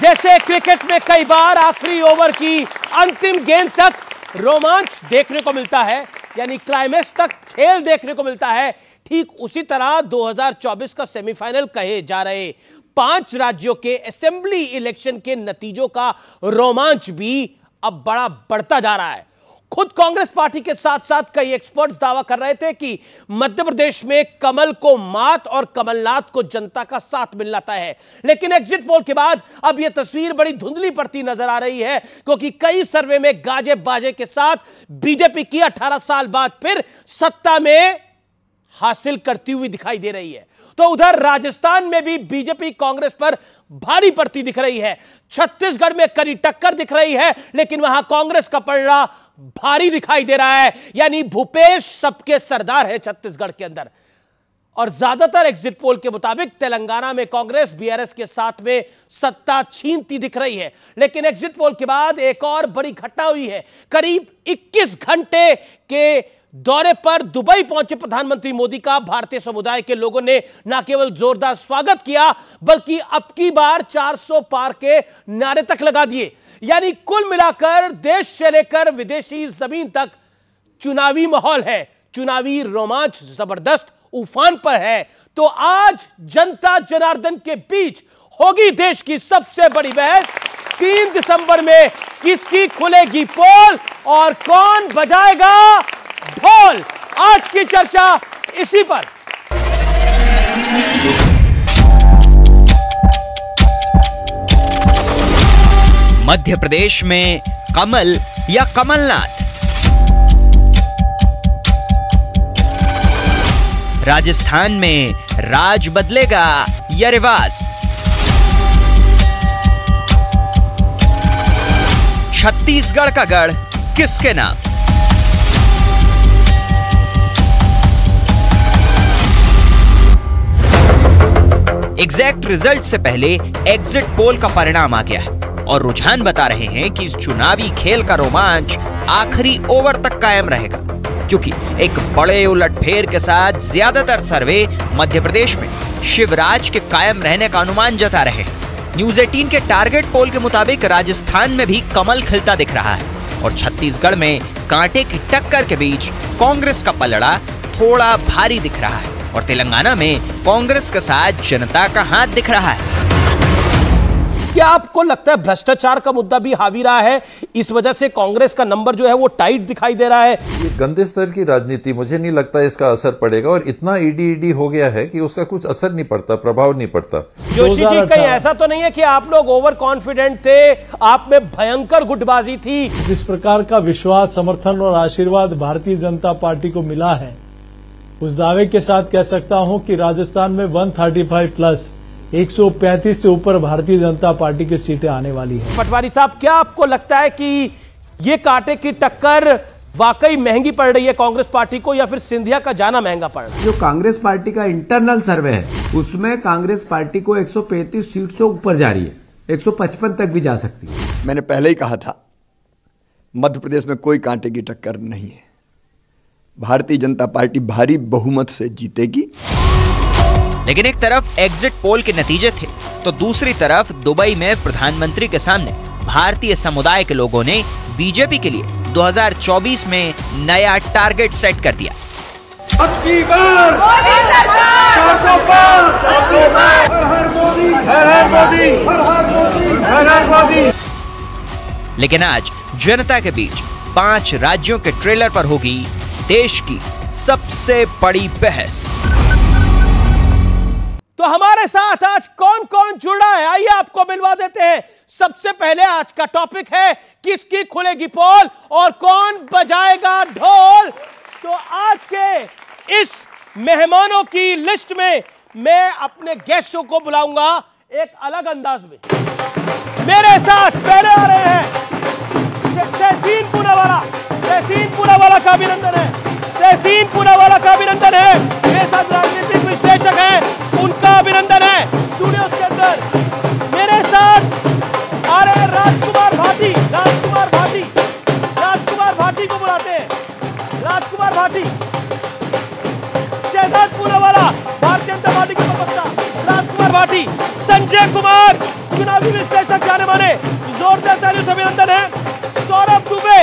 जैसे क्रिकेट में कई बार आखिरी ओवर की अंतिम गेंद तक रोमांच देखने को मिलता है यानी क्लाइमेक्स तक खेल देखने को मिलता है ठीक उसी तरह 2024 का सेमीफाइनल कहे जा रहे पांच राज्यों के असेंबली इलेक्शन के नतीजों का रोमांच भी अब बड़ा बढ़ता जा रहा है खुद कांग्रेस पार्टी के साथ साथ कई एक्सपर्ट्स दावा कर रहे थे कि मध्य प्रदेश में कमल को मात और कमलनाथ को जनता का साथ मिल जाता है लेकिन एग्जिट पोल के बाद अब यह तस्वीर बड़ी धुंधली पड़ती नजर आ रही है क्योंकि कई सर्वे में गाजे बाजे के साथ बीजेपी की 18 साल बाद फिर सत्ता में हासिल करती हुई दिखाई दे रही है तो उधर राजस्थान में भी बीजेपी कांग्रेस पर भारी पड़ती दिख रही है छत्तीसगढ़ में कड़ी टक्कर दिख रही है लेकिन वहां कांग्रेस का पलड़ा भारी दिखाई दे रहा है यानी भूपेश सबके सरदार है छत्तीसगढ़ के अंदर और ज्यादातर एग्जिट पोल के मुताबिक तेलंगाना में कांग्रेस बीआरएस के साथ में सत्ता छीनती दिख रही है लेकिन एग्जिट पोल के बाद एक और बड़ी घटना हुई है करीब 21 घंटे के दौरे पर दुबई पहुंचे प्रधानमंत्री मोदी का भारतीय समुदाय के लोगों ने न केवल जोरदार स्वागत किया बल्कि अब की बार 400 पार के नारे तक लगा दिए यानी कुल मिलाकर देश से लेकर विदेशी जमीन तक चुनावी माहौल है चुनावी रोमांच जबरदस्त उफान पर है तो आज जनता जनार्दन के बीच होगी देश की सबसे बड़ी बहस तीन दिसंबर में किसकी खुलेगी पोल और कौन बजाएगा ढोल आज की चर्चा इसी पर मध्य प्रदेश में कमल या कमलनाथ राजस्थान में राज बदलेगा या रिवाज छत्तीसगढ़ का गढ़ किसके नाम एग्जैक्ट रिजल्ट से पहले एग्जिट पोल का परिणाम आ गया है और रुझान बता रहे हैं कि इस चुनावी खेल का रोमांच आखिरी ओवर तक कायम रहेगा क्योंकि एक बड़े उलटफेर के साथ ज्यादातर सर्वे मध्य प्रदेश में शिवराज के कायम रहने का अनुमान जता रहे हैं न्यूज एटीन के टारगेट पोल के मुताबिक राजस्थान में भी कमल खिलता दिख रहा है और छत्तीसगढ़ में कांटे की टक्कर के बीच कांग्रेस का पलड़ा थोड़ा भारी दिख रहा है और तेलंगाना में कांग्रेस के साथ जनता का हाथ दिख रहा है क्या आपको लगता है भ्रष्टाचार का मुद्दा भी हावी रहा है इस वजह से कांग्रेस का नंबर जो है वो टाइट दिखाई दे रहा है ये गंदे स्तर की राजनीति मुझे नहीं लगता इसका असर पड़ेगा और इतना ईडी e e हो गया है कि उसका कुछ असर नहीं पड़ता प्रभाव नहीं पड़ता जोशी जी कहीं ऐसा तो नहीं है कि आप लोग ओवर कॉन्फिडेंट थे आप में भयंकर गुटबाजी थी जिस प्रकार का विश्वास समर्थन और आशीर्वाद भारतीय जनता पार्टी को मिला है उस दावे के साथ कह सकता हूँ की राजस्थान में वन प्लस 135 से ऊपर भारतीय जनता पार्टी की सीटें आने वाली है पटवारी साहब क्या आपको लगता है कि ये कांटे की टक्कर वाकई महंगी पड़ रही है कांग्रेस पार्टी को या फिर सिंधिया का जाना महंगा पड़ रहा है जो कांग्रेस पार्टी का इंटरनल सर्वे है उसमें कांग्रेस पार्टी को 135 सीट से ऊपर जा रही है 155 तक भी जा सकती है मैंने पहले ही कहा था मध्य प्रदेश में कोई कांटे की टक्कर नहीं है भारतीय जनता पार्टी भारी बहुमत से जीतेगी लेकिन एक तरफ एग्जिट पोल के नतीजे थे तो दूसरी तरफ दुबई में प्रधानमंत्री के सामने भारतीय समुदाय के लोगों ने बीजेपी के लिए 2024 में नया टारगेट सेट कर दिया लेकिन आज जनता के बीच पांच राज्यों के ट्रेलर पर होगी देश की सबसे बड़ी बहस तो हमारे साथ आज कौन कौन जुड़ा है आइए आपको मिलवा देते हैं सबसे पहले आज का टॉपिक है किसकी खुलेगी पोल और कौन बजाएगा ढोल तो आज के इस मेहमानों की लिस्ट में मैं अपने गेस्टों को बुलाऊंगा एक अलग अंदाज में मेरे साथ पहले आ रहे हैं तहसीनपुरा वाला तहसीनपुरा वाला का अभिनंदन है तहसीन पूनावाला का अभिनंदन है मेरे साथ राजनीतिक विश्लेषक है उनका अभिनंदन है स्टूडियो के अंदर मेरे साथ आ रहे राजकुमार भाटी राजकुमार भाटी राजकुमार भाटी को बुलाते हैं राजकुमार भाटी शहजाद पूनावाला भारतीय जनता पार्टी के प्रवक्ता राजकुमार भाटी संजय कुमार चुनावी विश्लेषक जाने माने जोरदार तालियों अभिनंदन है सौरभ दुबे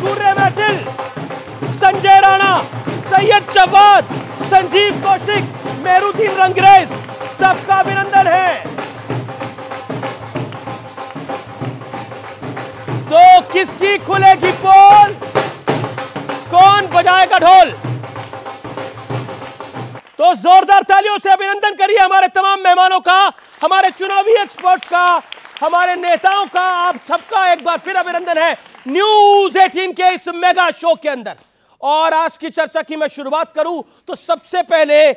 सूर्य मैथिल संजय राणा सैयद चबाद संजीव कौशिक मेहरूद्दीन रंगरेज सबका अभिनंदन है तो किसकी खुलेगी पोल कौन बजाएगा ढोल तो जोरदार तालियों से अभिनंदन करिए हमारे तमाम मेहमानों का हमारे चुनावी एक्सपर्ट्स का हमारे नेताओं का आप सबका एक बार फिर अभिनंदन है न्यूज 18 के इस मेगा शो के अंदर और आज की चर्चा की मैं शुरुआत करूं तो सबसे पहले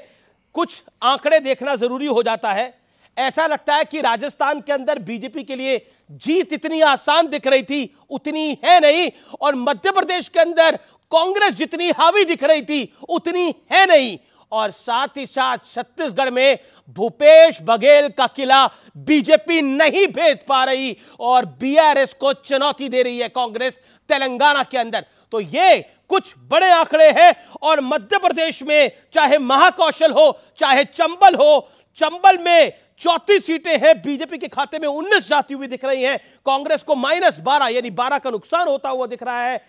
कुछ आंकड़े देखना जरूरी हो जाता है ऐसा लगता है कि राजस्थान के अंदर बीजेपी के लिए जीत इतनी आसान दिख रही थी उतनी है नहीं और मध्य प्रदेश के अंदर कांग्रेस जितनी हावी दिख रही थी उतनी है नहीं और साथ ही साथ छत्तीसगढ़ में भूपेश बघेल का किला बीजेपी नहीं भेज पा रही और बीआरएस को चुनौती दे रही है कांग्रेस तेलंगाना के अंदर तो ये कुछ बड़े आंकड़े हैं और मध्य प्रदेश में चाहे महाकौशल हो चाहे चंबल हो चंबल में चौतीस सीटें हैं बीजेपी के खाते में उन्नीस जाती हुई दिख रही हैं कांग्रेस को माइनस बारह यानी बारह का नुकसान होता हुआ दिख रहा है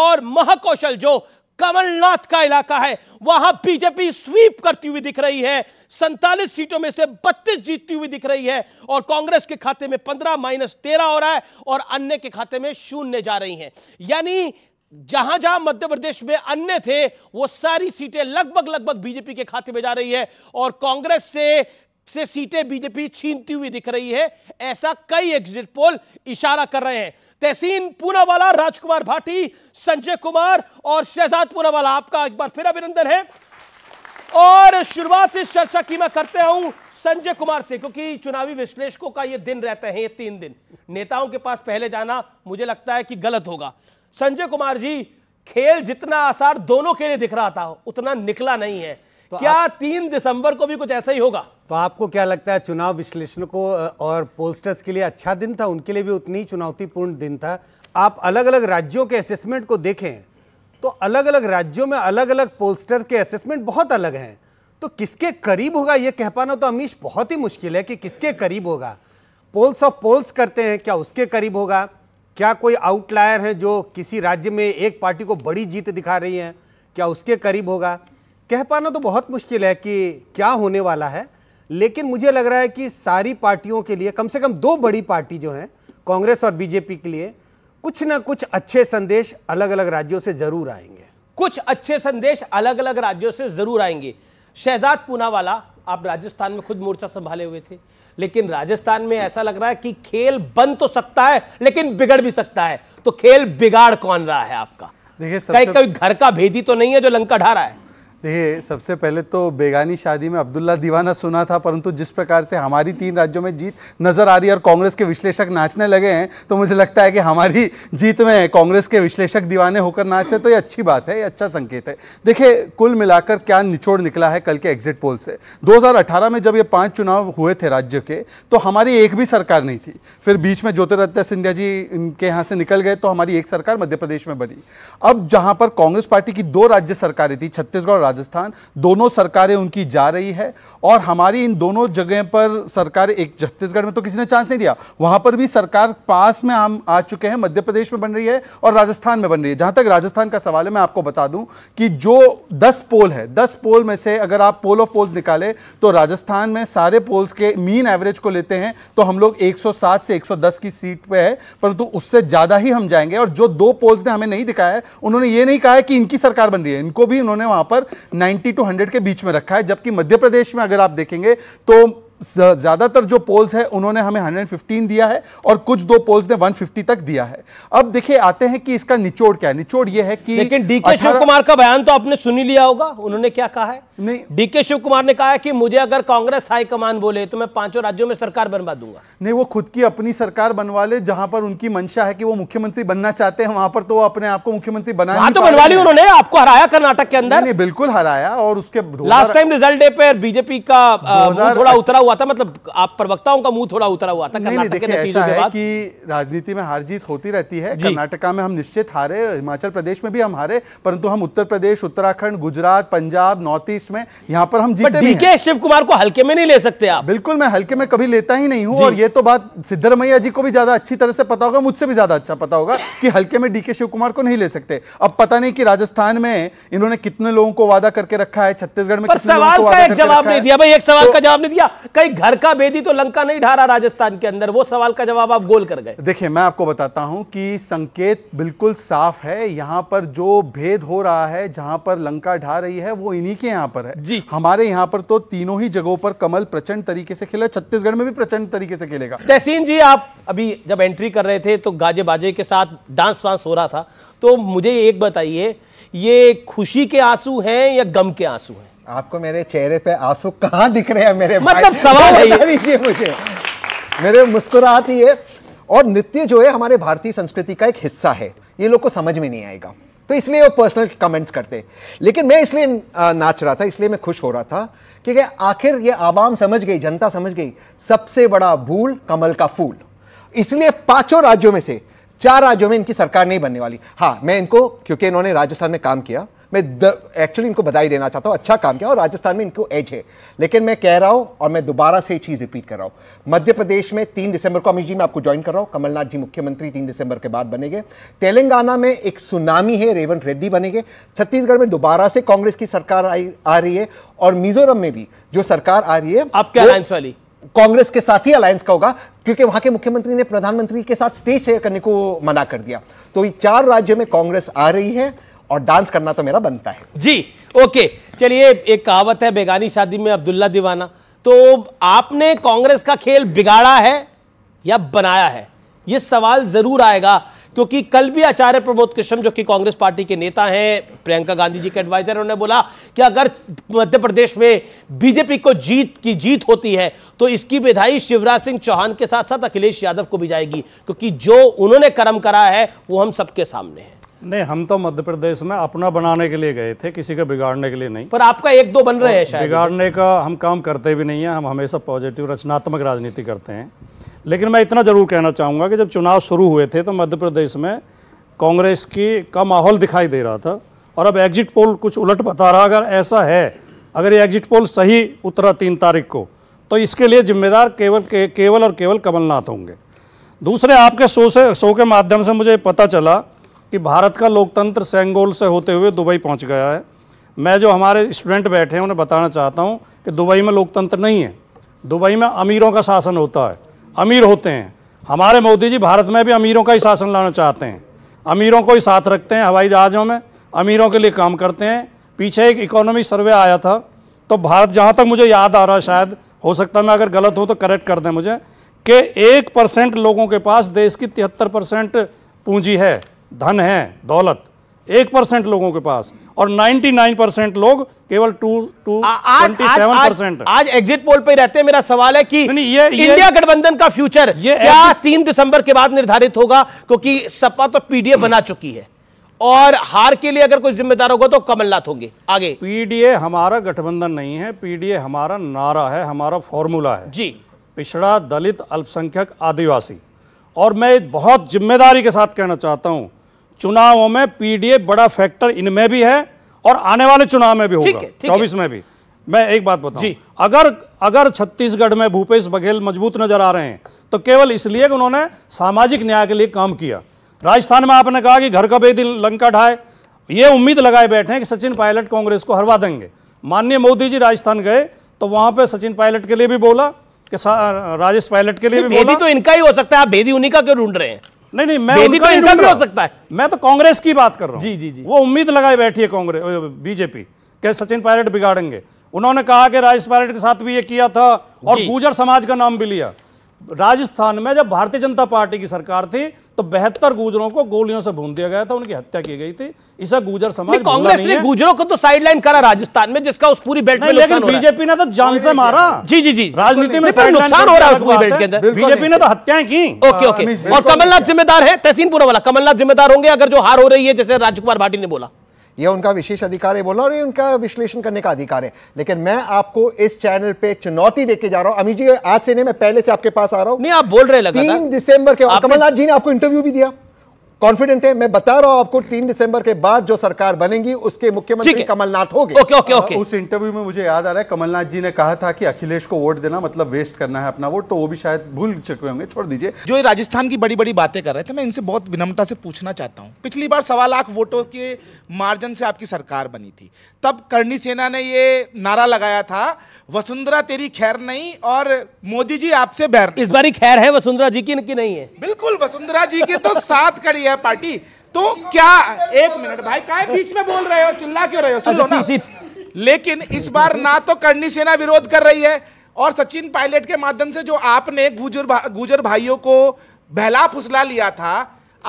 और महाकौशल जो कमलनाथ का इलाका है वहां बीजेपी स्वीप करती हुई दिख रही है सैतालीस सीटों में से बत्तीस जीतती हुई दिख रही है और कांग्रेस के खाते में पंद्रह माइनस तेरह हो रहा है और अन्य के खाते में शून्य जा रही है यानी जहां जहां मध्य प्रदेश में अन्य थे वो सारी सीटें लगभग लगभग बीजेपी के खाते में जा रही है और कांग्रेस से से सीटें बीजेपी छीनती हुई दिख रही है ऐसा कई एग्जिट पोल इशारा कर रहे हैं तहसीन पूनावाला राजकुमार भाटी संजय कुमार और शहजाद पूनावाला आपका एक बार फिर अभिनंदन है और शुरुआत इस चर्चा की मैं करते हूं संजय कुमार से क्योंकि चुनावी विश्लेषकों का ये दिन रहता है ये तीन दिन नेताओं के पास पहले जाना मुझे लगता है कि गलत होगा संजय कुमार जी खेल जितना आसार दोनों के लिए दिख रहा था उतना निकला नहीं है तो क्या आप, तीन दिसंबर को भी कुछ ऐसा ही होगा तो आपको क्या लगता है चुनाव विश्लेषकों और पोलस्टर्स के लिए अच्छा दिन था उनके लिए भी उतनी चुनौतीपूर्ण दिन था आप अलग अलग राज्यों के असेसमेंट को देखें तो अलग अलग राज्यों में अलग अलग पोलस्टर्स के असेसमेंट बहुत अलग हैं तो किसके करीब होगा ये कह पाना तो अमीश बहुत ही मुश्किल है कि किसके करीब होगा पोल्स ऑफ पोल्स करते हैं क्या उसके करीब होगा क्या कोई आउटलायर है जो किसी राज्य में एक पार्टी को बड़ी जीत दिखा रही है क्या उसके करीब होगा कह पाना तो बहुत मुश्किल है कि क्या होने वाला है लेकिन मुझे लग रहा है कि सारी पार्टियों के लिए कम से कम दो बड़ी पार्टी जो हैं कांग्रेस और बीजेपी के लिए कुछ ना कुछ अच्छे संदेश अलग अलग राज्यों से जरूर आएंगे कुछ अच्छे संदेश अलग अलग राज्यों से जरूर आएंगे शहजाद पूनावाला आप राजस्थान में खुद मोर्चा संभाले हुए थे लेकिन राजस्थान में ऐसा लग रहा है कि खेल बन तो सकता है लेकिन बिगड़ भी सकता है तो खेल बिगाड़ कौन रहा है आपका देखिए कहीं कोई घर का भेदी तो नहीं है जो लंका ढा रहा है देखिए सबसे पहले तो बेगानी शादी में अब्दुल्ला दीवाना सुना था परंतु जिस प्रकार से हमारी तीन राज्यों में जीत नज़र आ रही है और कांग्रेस के विश्लेषक नाचने लगे हैं तो मुझे लगता है कि हमारी जीत में कांग्रेस के विश्लेषक दीवाने होकर नाच रहे तो ये अच्छी बात है ये अच्छा संकेत है देखिए कुल मिलाकर क्या निचोड़ निकला है कल के एग्जिट पोल से दो में जब ये पाँच चुनाव हुए थे राज्य के तो हमारी एक भी सरकार नहीं थी फिर बीच में ज्योतिरादित्य सिंधिया जी इनके यहाँ से निकल गए तो हमारी एक सरकार मध्य प्रदेश में बनी अब जहाँ पर कांग्रेस पार्टी की दो राज्य सरकारें थी छत्तीसगढ़ राजस्थान दोनों सरकारें उनकी जा रही है और हमारी इन दोनों जगह पर सरकार एक छत्तीसगढ़ में तो किसी ने चांस नहीं दिया वहां पर भी सरकार पास में हम आ चुके हैं मध्य प्रदेश में बन रही है और राजस्थान में बन रही है जहां तक राजस्थान का सवाल है मैं आपको बता दूं कि जो दस पोल है दस पोल में से अगर आप पोल ऑफ पोल्स निकाले तो राजस्थान में सारे पोल्स के मीन एवरेज को लेते हैं तो हम लोग एक से एक की सीट पर है परंतु तो उससे ज़्यादा ही हम जाएंगे और जो दो पोल्स ने हमें नहीं दिखाया है उन्होंने ये नहीं कहा है कि इनकी सरकार बन रही है इनको भी उन्होंने वहां पर 90 टू 100 के बीच में रखा है जबकि मध्य प्रदेश में अगर आप देखेंगे तो ज़्यादातर जो पोल्स है उन्होंने हमें 115 दिया है और कुछ दो पोल्स ने 150 तक दिया है अब देखिए आते हैं कि इसका निचोड़ क्या है निचोड़ यह है कि लेकिन डीके शिव कुमार का बयान तो आपने सुनी लिया होगा उन्होंने क्या कहा है नहीं डीके शिव कुमार ने कहा है कि मुझे अगर कांग्रेस हाईकमान बोले तो मैं पांचों राज्यों में सरकार बनवा दूंगा नहीं वो खुद की अपनी सरकार बनवा ले जहां पर उनकी मंशा है कि वो मुख्यमंत्री बनना चाहते हैं वहां पर तो वो अपने आप को मुख्यमंत्री बना हाँ, तो बनवा ली उन्होंने आपको हराया कर्नाटक के अंदर नहीं बिल्कुल हराया और उसके लास्ट टाइम रिजल्ट डे पर बीजेपी का थोड़ा उतरा हुआ था मतलब आप प्रवक्ताओं का मुंह थोड़ा उतरा हुआ था ऐसा है कि राजनीति में हार जीत होती रहती है कर्नाटका में हम निश्चित हारे हिमाचल प्रदेश में भी हम हारे परंतु हम Uttar Pradesh Uttarakhand Gujarat Punjab north east list में यहाँ पर हम जीते शिव कुमार को हल्के में नहीं ले सकते आप बिल्कुल मैं हल्के में कभी लेता ही नहीं हूँ और ये तो बात सिद्धरमैया जी को भी ज्यादा अच्छी तरह से पता होगा मुझसे भी ज्यादा अच्छा पता होगा कि हल्के में डीके शिव कुमार को नहीं ले सकते अब पता नहीं कि राजस्थान में इन्होंने कितने लोगों को वादा करके रखा है छत्तीसगढ़ में सवाल का एक जवाब नहीं दिया भाई एक सवाल तो का जवाब नहीं दिया कहीं घर का बेदी तो लंका नहीं ढा रहा राजस्थान के अंदर वो सवाल का जवाब आप गोल कर गए देखिए मैं आपको बताता हूं कि संकेत बिल्कुल साफ है यहां पर जो भेद हो रहा है जहां पर लंका ढा रही है वो इन्हीं के यहां पर पर है जी हमारे यहाँ पर तो तीनों ही जगहों पर कमल प्रचंड तरीके से खेला छत्तीसगढ़ में भी प्रचंड तरीके से खेलेगा तहसीन जी आप अभी जब एंट्री कर रहे थे तो गाजे बाजे के साथ डांस वांस हो रहा था तो मुझे एक बताइए ये खुशी के आंसू हैं या गम के आंसू हैं आपको मेरे चेहरे पे आंसू कहाँ दिख रहे हैं मेरे मतलब सवाल है दीजिए मुझे मेरे मुस्कुराती है और नृत्य जो है हमारे भारतीय संस्कृति का एक हिस्सा है ये लोग को समझ में नहीं आएगा तो इसलिए वो पर्सनल कमेंट्स करते लेकिन मैं इसलिए नाच रहा था इसलिए मैं खुश हो रहा था कि आखिर ये आवाम समझ गई जनता समझ गई सबसे बड़ा भूल कमल का फूल इसलिए पांचों राज्यों में से चार राज्यों में इनकी सरकार नहीं बनने वाली हाँ मैं इनको क्योंकि इन्होंने राजस्थान में काम किया मैं एक्चुअली इनको बधाई देना चाहता हूँ अच्छा काम किया और राजस्थान में इनको एज है लेकिन मैं कह रहा हूँ और मैं दोबारा से ये चीज़ रिपीट कर रहा हूँ मध्य प्रदेश में तीन दिसंबर को अमित जी मैं आपको ज्वाइन कर रहा हूँ कमलनाथ जी मुख्यमंत्री तीन दिसंबर के बाद बनेंगे तेलंगाना में एक सुनामी है रेवंत रेड्डी बनेंगे छत्तीसगढ़ में दोबारा से कांग्रेस की सरकार आई आ रही है और मिजोरम में भी जो सरकार आ रही है आपके अलायंस वाली कांग्रेस के साथ ही अलायंस का होगा क्योंकि वहां के मुख्यमंत्री ने प्रधानमंत्री के साथ स्टेज शेयर करने को मना कर दिया तो ये चार राज्यों में कांग्रेस आ रही है और डांस करना तो मेरा बनता है जी ओके चलिए एक कहावत है बेगानी शादी में अब्दुल्ला दीवाना तो आपने कांग्रेस का खेल बिगाड़ा है या बनाया है ये सवाल जरूर आएगा क्योंकि कल भी आचार्य प्रमोद कृष्ण जो कि कांग्रेस पार्टी के नेता हैं प्रियंका गांधी जी के एडवाइजर उन्होंने बोला कि अगर मध्य प्रदेश में बीजेपी को जीत की जीत होती है तो इसकी विधाई शिवराज सिंह चौहान के साथ साथ अखिलेश यादव को भी जाएगी क्योंकि जो उन्होंने कर्म करा है वो हम सबके सामने है नहीं हम तो मध्य प्रदेश में अपना बनाने के लिए गए थे किसी का बिगाड़ने के लिए नहीं पर आपका एक दो बन रहे हैं शायद बिगाड़ने का हम काम करते भी नहीं है हम हमेशा पॉजिटिव रचनात्मक राजनीति करते हैं लेकिन मैं इतना ज़रूर कहना चाहूँगा कि जब चुनाव शुरू हुए थे तो मध्य प्रदेश में कांग्रेस की का माहौल दिखाई दे रहा था और अब एग्जिट पोल कुछ उलट बता रहा अगर ऐसा है अगर ये एग्जिट पोल सही उतरा तीन तारीख को तो इसके लिए जिम्मेदार केवल के, केवल और केवल कमलनाथ होंगे दूसरे आपके शो से शो के माध्यम से मुझे पता चला कि भारत का लोकतंत्र सेंगोल से होते हुए दुबई पहुंच गया है मैं जो हमारे स्टूडेंट बैठे हैं उन्हें बताना चाहता हूं कि दुबई में लोकतंत्र नहीं है दुबई में अमीरों का शासन होता है अमीर होते हैं हमारे मोदी जी भारत में भी अमीरों का ही शासन लाना चाहते हैं अमीरों को ही साथ रखते हैं हवाई जहाज़ों में अमीरों के लिए काम करते हैं पीछे एक इकोनॉमी सर्वे आया था तो भारत जहाँ तक मुझे याद आ रहा है शायद हो सकता है मैं अगर गलत हूँ तो करेक्ट कर दें मुझे कि एक परसेंट लोगों के पास देश की तिहत्तर परसेंट पूंजी है धन है दौलत एक परसेंट लोगों के पास और 99 परसेंट लोग केवल two two twenty seven percent आज एग्जिट पोल पे रहते हैं मेरा सवाल है कि नहीं, ये, ये इंडिया गठबंधन का फ्यूचर ये क्या तीन दिसंबर के बाद निर्धारित होगा क्योंकि सपा तो पीडीए बना चुकी है और हार के लिए अगर कोई जिम्मेदार होगा तो कमलनाथ होंगे आगे पीडीए हमारा गठबंधन नहीं है पीडीए हमारा नारा है हमारा फॉर्मूला है जी पिछड़ा दलित अल्पसंख्यक आदिवासी और मैं बहुत जिम्मेदारी के साथ कहना चाहता हूं चुनावों में पीडीए बड़ा फैक्टर इनमें भी है और आने वाले चुनाव में भी होगा चौबीस में भी मैं एक बात बताऊं जी अगर अगर छत्तीसगढ़ में भूपेश बघेल मजबूत नजर आ रहे हैं तो केवल इसलिए कि उन्होंने सामाजिक न्याय के लिए काम किया राजस्थान में आपने कहा कि घर का बेदी लंका ढाए ये उम्मीद लगाए बैठे हैं कि सचिन पायलट कांग्रेस को हरवा देंगे माननीय मोदी जी राजस्थान गए तो वहां पर सचिन पायलट के लिए भी बोला कि राजेश पायलट के लिए भी बोला तो इनका ही हो सकता है आप बेदी उन्हीं का क्यों ढूंढ रहे हैं नहीं नहीं मैं बेदी तो इनका भी हो सकता है मैं तो कांग्रेस की बात कर रहा हूँ जी जी जी वो उम्मीद लगाए बैठी है कांग्रेस बीजेपी के सचिन पायलट बिगाड़ेंगे उन्होंने कहा कि राजेश पायलट के साथ भी ये किया था और गुजर समाज का नाम भी लिया राजस्थान में जब भारतीय जनता पार्टी की सरकार थी तो बेहतर गुजरों को गोलियों से भून दिया गया था उनकी हत्या की गई थी इसे गुजर समाज कांग्रेस ने गुजरों को तो साइडलाइन करा राजस्थान में जिसका उस पूरी बेल्ट में लेकिन बीजेपी ने तो जान से मारा जी जी जी राजनीति में नुकसान हो रहा है पूरी बेल्ट के अंदर बीजेपी ने तो हत्याएं की ओके ओके हाँ, और हाँ, हाँ। कमलनाथ जिम्मेदार है तहसीनपुरा वाला कमलनाथ जिम्मेदार होंगे अगर जो हार हो रही है जैसे राजकुमार भाटी ने बोला यह उनका विशेष अधिकार है बोलना और ये उनका विश्लेषण करने का अधिकार है लेकिन मैं आपको इस चैनल पे चुनौती देके जा रहा हूँ अमित जी आज से नहीं मैं पहले से आपके पास आ रहा हूँ आप बोल रहे तीन दिसंबर के कमलनाथ जी ने आपको इंटरव्यू भी दिया कॉन्फिडेंट है मैं बता रहा हूं आपको तीन दिसंबर के बाद जो सरकार बनेगी उसके मुख्यमंत्री कमलनाथ होंगे ओके ओके ओके उस इंटरव्यू में मुझे याद आ रहा है कमलनाथ जी ने कहा था कि अखिलेश को वोट देना मतलब वेस्ट करना है अपना वोट तो वो भी शायद भूल चुके होंगे छोड़ दीजिए जो राजस्थान की बड़ी बड़ी बातें कर रहे थे मैं इनसे बहुत विनम्रता से पूछना चाहता हूँ पिछली बार सवा लाख वोटों के मार्जिन से आपकी सरकार बनी थी तब करणी सेना ने ये नारा लगाया था वसुंधरा तेरी खैर नहीं और मोदी जी आपसे बैर इस बारी खैर है वसुंधरा जी की इनकी नहीं है बिल्कुल वसुंधरा जी की तो साथ खड़ी है पार्टी तो क्या एक मिनट भाई का बीच में बोल रहे हो चिल्ला क्यों रहे हो सुन लो ना लेकिन इस बार ना तो करनी सेना विरोध कर रही है और सचिन पायलट के माध्यम से जो आपने गुजर भा, गुजर भाइयों को बहला फुसला लिया था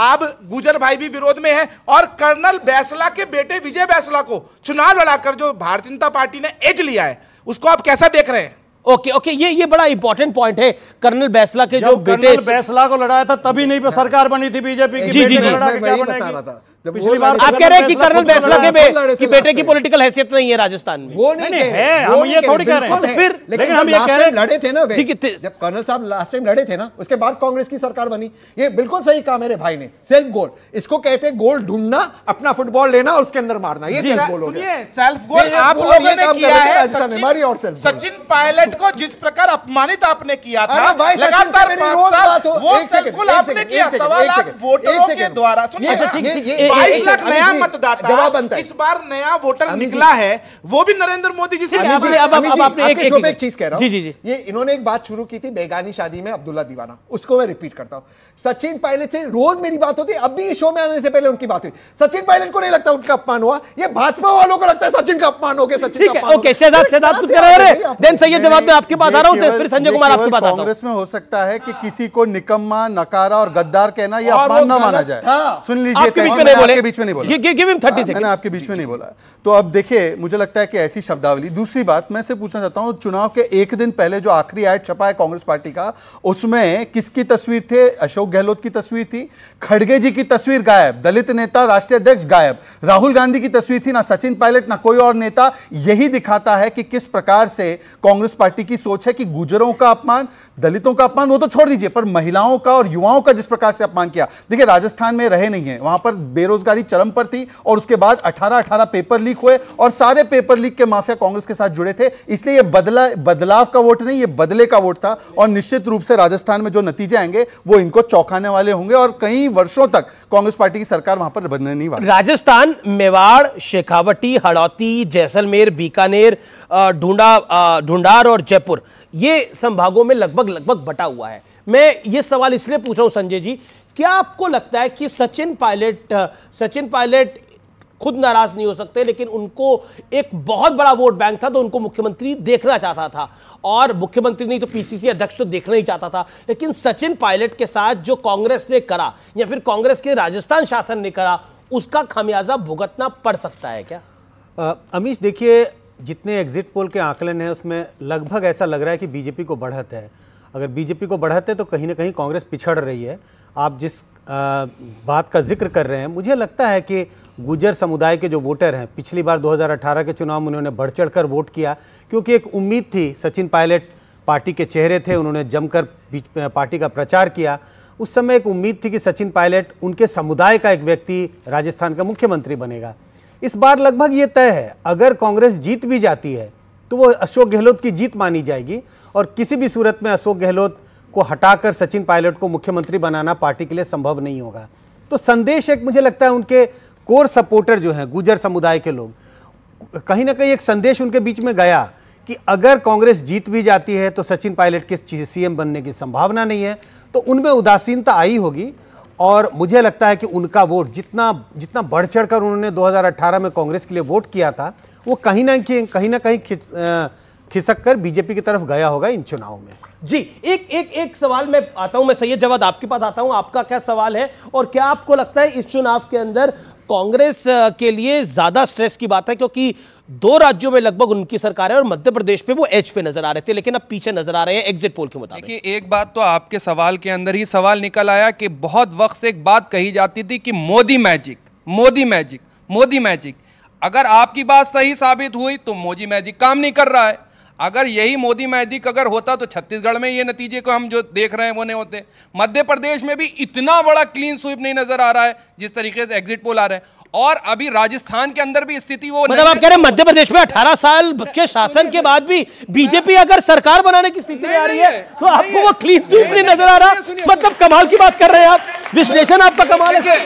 आप गुजर भाई भी विरोध में है और कर्नल बैसला के बेटे विजय बैसला को चुनाव लड़ाकर जो भारतीय जनता पार्टी ने एज लिया है उसको आप कैसा देख रहे हैं ओके ओके ये ये बड़ा इंपॉर्टेंट पॉइंट है कर्नल बैसला के जो बेटे बैसला को लड़ाया था तभी नहीं हाँ। सरकार बनी थी बीजेपी की जी जी, जी, जी, जी, जी, जी, पिछली बार आप कह रहे हैं कि कर्नल बैसला के कि बेटे की पॉलिटिकल हैसियत नहीं है राजस्थान में वो नहीं, है हम ये थोड़ी कह रहे हैं फिर लेकिन हम ये कह रहे हैं लड़े थे ना ठीक है जब कर्नल साहब लास्ट टाइम लड़े थे ना उसके बाद कांग्रेस की सरकार बनी ये बिल्कुल सही कहा मेरे भाई ने सेल्फ गोल इसको कहते हैं गोल ढूंढना अपना फुटबॉल लेना और उसके अंदर मारना ये सेल्फ गोल हो गया सेल्फ गोल आप लोगों ने किया है राजस्थान में हमारी और सेल्फ सचिन पायलट को जिस प्रकार अपमानित आपने किया था लगातार मेरी रोज बात वो सेल्फ गोल आपने किया सवाल आप वोटरों के द्वारा सुनिए अच्छा, ठीक है लाख नया मतदाता जवाब बनता है इस बार नया वोटर निकला है वो भी नरेंद्र मोदी जी से एक चीज कह रहा हूँ ये इन्होंने एक बात शुरू की थी बेगानी शादी में अब्दुल्ला दीवाना उसको मैं रिपीट करता हूँ सचिन पायलट से रोज मेरी बात होती है भी शो में आने से पहले उनकी बात हुई सचिन पायलट को नहीं लगता उनका अपमान हुआ ये भाजपा वालों को लगता है सचिन का अपमान हो गया सचिन का ओके शहजाद शहजाद कुछ कह रहे देन सही जवाब में आपके पास आ रहा हूँ तो फिर संजय कुमार आपके पास कांग्रेस में हो सकता है कि किसी को निकम्मा नकारा और गद्दार कहना यह अपमान ना माना जाए सुन लीजिए बोले बीच में नहीं बोला गिव हिम 30 सेकंड मैंने आपके बीच में नहीं बोला तो अब देखिए मुझे लगता है कि ऐसी शब्दावली दूसरी बात मैं से पूछना चाहता हूँ चुनाव के एक दिन पहले जो आखिरी एड छपा है कांग्रेस पार्टी का उसमें किसकी तस्वीर थे अशोक गहलोत की तस्वीर थी खड़गे जी की तस्वीर गायब दलित नेता राष्ट्रीय अध्यक्ष गायब राहुल गांधी की तस्वीर थी ना सचिन पायलट ना कोई और नेता यही दिखाता है कि किस प्रकार से कांग्रेस पार्टी की सोच है कि गुजरों का अपमान दलितों का अपमान वो तो छोड़ दीजिए पर महिलाओं का और युवाओं का जिस प्रकार से अपमान किया देखिए राजस्थान में रहे नहीं है वहां पर बेरो बेरोजगारी चरम पर थी और उसके बाद 18-18 पेपर लीक हुए और सारे पेपर लीक के माफिया कांग्रेस के साथ जुड़े थे इसलिए ये बदला बदलाव का वोट नहीं ये बदले का वोट था और निश्चित रूप से राजस्थान में जो नतीजे आएंगे वो इनको चौंकाने वाले होंगे और कई वर्षों तक कांग्रेस पार्टी की सरकार वहां पर बनने नहीं वाली राजस्थान मेवाड़ शेखावटी हड़ौती जैसलमेर बीकानेर ढूंढा ढूंढार और जयपुर ये संभागों में लगभग लगभग बटा हुआ है मैं ये सवाल इसलिए पूछ रहा हूं संजय जी क्या आपको लगता है कि सचिन पायलट सचिन पायलट खुद नाराज नहीं हो सकते लेकिन उनको एक बहुत बड़ा वोट बैंक था तो उनको मुख्यमंत्री देखना चाहता था और मुख्यमंत्री नहीं तो पीसीसी अध्यक्ष तो देखना ही चाहता था लेकिन सचिन पायलट के साथ जो कांग्रेस ने करा या फिर कांग्रेस के राजस्थान शासन ने करा उसका खामियाजा भुगतना पड़ सकता है क्या अमीश देखिए जितने एग्जिट पोल के आंकलन है उसमें लगभग ऐसा लग रहा है कि बीजेपी को बढ़त है अगर बीजेपी को बढ़त है तो कहीं ना कहीं कांग्रेस पिछड़ रही है आप जिस बात का जिक्र कर रहे हैं मुझे लगता है कि गुजर समुदाय के जो वोटर हैं पिछली बार 2018 के चुनाव में उन्होंने बढ़ चढ़ कर वोट किया क्योंकि एक उम्मीद थी सचिन पायलट पार्टी के चेहरे थे उन्होंने जमकर पार्टी का प्रचार किया उस समय एक उम्मीद थी कि सचिन पायलट उनके समुदाय का एक व्यक्ति राजस्थान का मुख्यमंत्री बनेगा इस बार लगभग ये तय है अगर कांग्रेस जीत भी जाती है तो वो अशोक गहलोत की जीत मानी जाएगी और किसी भी सूरत में अशोक गहलोत को हटाकर सचिन पायलट को मुख्यमंत्री बनाना पार्टी के लिए संभव नहीं होगा तो संदेश एक मुझे लगता है उनके कोर सपोर्टर जो हैं गुजर समुदाय के लोग कहीं ना कहीं एक संदेश उनके बीच में गया कि अगर कांग्रेस जीत भी जाती है तो सचिन पायलट के सीएम बनने की संभावना नहीं है तो उनमें उदासीनता आई होगी और मुझे लगता है कि उनका वोट जितना जितना बढ़ चढ़ कर उन्होंने 2018 में कांग्रेस के लिए वोट किया था वो कहीं ना कहीं कहीं ना कहीं खिसक कर बीजेपी की तरफ गया होगा इन चुनावों में जी एक एक एक सवाल मैं आता हूं मैं सैयद जवाद आपके पास आता हूं आपका क्या सवाल है और क्या आपको लगता है इस चुनाव के अंदर कांग्रेस के लिए ज्यादा स्ट्रेस की बात है क्योंकि दो राज्यों में लगभग उनकी सरकार है और मध्य प्रदेश पे वो एच पे नजर आ रहे थे लेकिन अब पीछे नजर आ रहे हैं एग्जिट पोल के मुताबिक देखिए एक बात तो आपके सवाल के अंदर ही सवाल निकल आया कि बहुत वक्त से एक बात कही जाती थी कि Modi magic Modi magic Modi magic अगर आपकी बात सही साबित हुई तो मोदी मैजिक काम नहीं कर रहा है अगर यही मोदी मैदिक अगर होता तो छत्तीसगढ़ में ये नतीजे को हम जो देख रहे हैं वो नहीं होते मध्य प्रदेश में भी इतना बड़ा क्लीन स्वीप नहीं नजर आ रहा है जिस तरीके से एग्जिट पोल आ रहे हैं और अभी राजस्थान के अंदर भी स्थिति वो मतलब आप कह रहे हैं मध्य प्रदेश में 18 साल के शासन के बाद भी बीजेपी अगर सरकार बनाने की स्थिति आ रही है तो आपको वो क्लीन स्वीप नहीं नजर आ रहा मतलब कमाल की बात कर रहे हैं आप विश्लेषण आपका कमाल है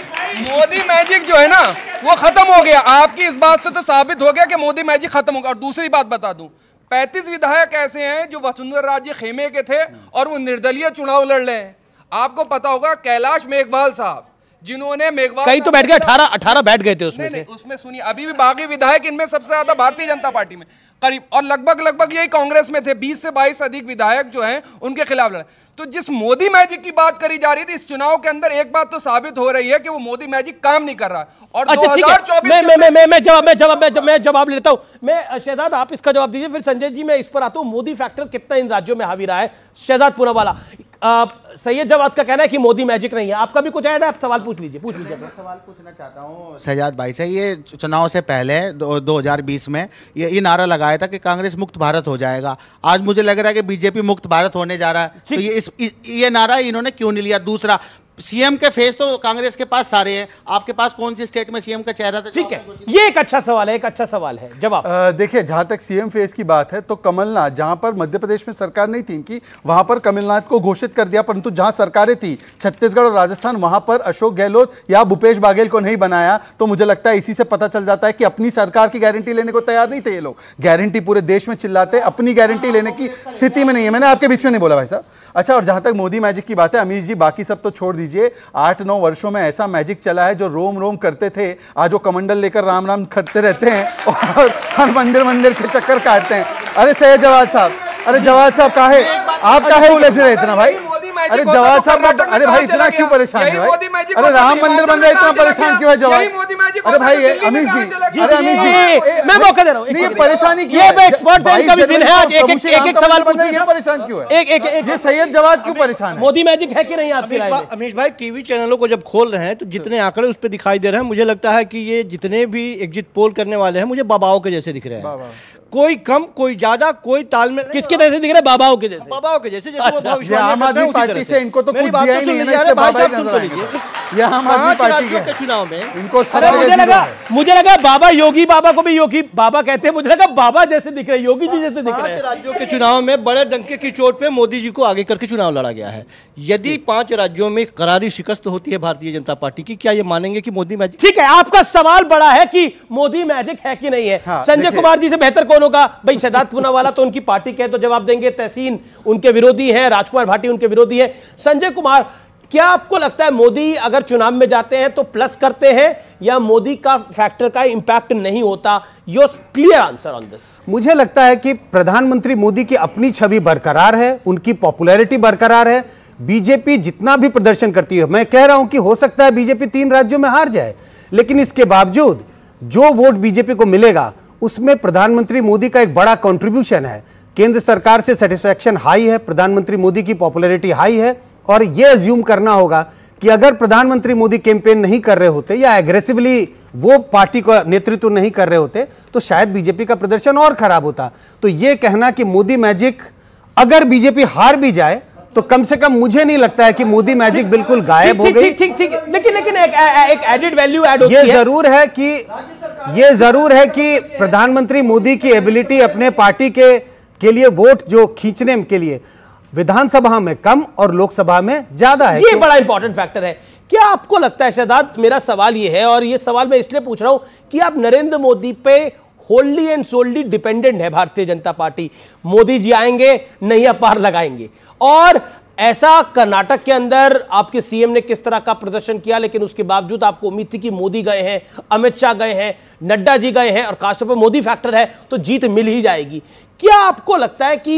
मोदी मैजिक जो है ना वो खत्म हो गया आपकी इस बात से तो साबित हो गया कि मोदी मैजिक खत्म हो गया और दूसरी बात बता दूं पैंतीस विधायक ऐसे हैं जो वसुंधरा राज्य खेमे के थे और वो निर्दलीय चुनाव लड़ रहे हैं आपको पता होगा कैलाश मेघवाल साहब जिन्होंने मेघवाल कई तो बैठ गए अठारह अठारह बैठ गए थे उसमें से उसमें सुनिए अभी भी बागी विधायक इनमें सबसे ज्यादा भारतीय जनता पार्टी में करीब और लगभग लगभग यही कांग्रेस में थे 20 से 22 अधिक विधायक जो हैं उनके खिलाफ लड़े तो जिस मोदी मैजिक की बात करी जा रही थी इस चुनाव के अंदर एक बात तो साबित हो रही है कि वो मोदी मैजिक काम नहीं कर रहा और अच्छा ठीक है मैं मैं मैं मैं मैं जवाब मैं जवाब मैं मैं जवाब लेता हूं मैं शहजाद आप इसका जवाब दीजिए फिर संजय जी मैं इस पर आता हूं मोदी फैक्टर कितना इन राज्यों में हावी रहा है शहजाद वाला सैयद जवाद का कहना है कि मोदी मैजिक नहीं है आपका भी कुछ है ना आप सवाल पूछ लीजिए पूछ लीजिए मैं सवाल पूछना चाहता हूँ सहजाद भाई से ये चुनाव से पहले दो, हजार बीस में ये ये नारा लगाया था कि कांग्रेस मुक्त भारत हो जाएगा आज मुझे लग रहा है कि बीजेपी मुक्त भारत होने जा रहा है तो ये इस, इस ये नारा इन्होंने क्यों नहीं लिया दूसरा सीएम के फेस तो कांग्रेस के पास सारे हैं आपके पास कौन सी स्टेट में सीएम का चेहरा था ठीक है ये एक अच्छा सवाल है एक अच्छा सवाल है जवाब देखिए जहां तक सीएम फेस की बात है तो कमलनाथ जहां पर मध्य प्रदेश में सरकार नहीं थी इनकी वहां पर कमलनाथ को घोषित कर दिया परंतु जहां सरकारें थी छत्तीसगढ़ और राजस्थान वहां पर अशोक गहलोत या भूपेश बाघेल को नहीं बनाया तो मुझे लगता है इसी से पता चल जाता है कि अपनी सरकार की गारंटी लेने को तैयार नहीं थे ये लोग गारंटी पूरे देश में चिल्लाते अपनी गारंटी लेने की स्थिति में नहीं है मैंने आपके बीच में नहीं बोला भाई साहब अच्छा और जहां तक मोदी मैजिक की बात है अमीश जी बाकी सब तो छोड़ दीजिए आठ नौ वर्षों में ऐसा मैजिक चला है जो रोम रोम करते थे आज वो कमंडल लेकर राम राम करते रहते हैं और हर मंदिर मंदिर के चक्कर काटते हैं अरे सैद जवाद साहब अरे जवाद साहब का आप काहे उलझ रहे इतना भाई अरे जवाब तो साहब तो- अरे तो भाई इतना क्यों परेशान है भाई अरे राम मंदिर बन रहा है इतना परेशान क्यों है जवाब अरे भाई अमित जी अरे अमित जी मैं मौका दे रहा हूँ ये परेशानी क्यों है एक्सपर्ट है इनका भी दिल है आज एक एक एक एक सवाल पूछ ये परेशान क्यों है एक एक एक ये सैयद जवाद क्यों परेशान है मोदी मैजिक है कि नहीं आपके राय में अमीश भाई टीवी चैनलों को जब खोल रहे हैं तो जितने आंकड़े उस पर दिखाई दे रहे हैं मुझे लगता है कि ये जितने भी एग्जिट पोल करने वाले हैं मुझे बाबाओं के जैसे दिख रहे हैं कोई कम कोई ज्यादा कोई तालमेल किसके जैसे दिख रहे बाबाओं के जैसे बाबाओं के जैसे जैसे अच्छा, आम आदमी पार्टी से इनको तो कुछ दिया तो ही नहीं तो आम आदमी हाँ, पार्टी के चुनाव में इनको मुझे लगा मुझे लगा बाबा योगी बाबा को भी योगी बाबा कहते हैं मुझे लगा बाबा जैसे दिख रहे योगी जी जैसे दिख हाँ, रहे हैं राज्यों के चुनाव में बड़े डंके की चोट पे मोदी जी को आगे करके चुनाव लड़ा गया है यदि पांच राज्यों में करारी शिकस्त होती है भारतीय जनता पार्टी की क्या ये मानेंगे कि मोदी मैजिक ठीक है आपका सवाल बड़ा है कि मोदी मैजिक है कि नहीं है हाँ, संजय कुमार जी से बेहतर कौन नुकसान होगा भाई सिद्धार्थ पूनावाला तो उनकी पार्टी के तो जवाब देंगे तहसीन उनके विरोधी है राजकुमार भाटी उनके विरोधी है संजय कुमार क्या आपको लगता है मोदी अगर चुनाव में जाते हैं तो प्लस करते हैं या मोदी का फैक्टर का इंपैक्ट नहीं होता your clear answer on this मुझे लगता है कि प्रधानमंत्री मोदी की अपनी छवि बरकरार है उनकी पॉपुलैरिटी बरकरार है बीजेपी जितना भी प्रदर्शन करती है मैं कह रहा हूं कि हो सकता है बीजेपी तीन राज्यों में हार जाए लेकिन इसके बावजूद जो वोट बीजेपी को मिलेगा उसमें प्रधानमंत्री मोदी का एक बड़ा कंट्रीब्यूशन है केंद्र सरकार से सेटिस्फैक्शन हाई है प्रधानमंत्री मोदी की पॉपुलैरिटी हाई है और ये एज्यूम करना होगा कि अगर प्रधानमंत्री मोदी कैंपेन नहीं कर रहे होते या एग्रेसिवली वो पार्टी का नेतृत्व नहीं कर रहे होते तो शायद बीजेपी का प्रदर्शन और खराब होता तो ये कहना कि मोदी मैजिक अगर बीजेपी हार भी जाए तो कम से कम मुझे नहीं लगता है कि मोदी मैजिक बिल्कुल गायब हो गई ठीक ठीक लेकिन लेकिन एक एक एडेड वैल्यू ऐड होती है ये जरूर है कि ये जरूर है कि प्रधानमंत्री मोदी की एबिलिटी अपने पार्टी के के लिए वोट जो खींचने के लिए विधानसभा में कम और लोकसभा में ज्यादा है ये बड़ा इंपॉर्टेंट फैक्टर है क्या आपको लगता है शहजाद मेरा सवाल ये है और ये सवाल मैं इसलिए पूछ रहा हूं कि आप नरेंद्र मोदी पे होल्ली एंड सोल्ली डिपेंडेंट है भारतीय जनता पार्टी मोदी जी आएंगे नहीं पार लगाएंगे और ऐसा कर्नाटक के अंदर आपके सीएम ने किस तरह का प्रदर्शन किया लेकिन उसके बावजूद आपको उम्मीद थी कि मोदी गए हैं अमित शाह गए हैं नड्डा जी गए हैं और खासतौर पर मोदी फैक्टर है तो जीत मिल ही जाएगी क्या आपको लगता है कि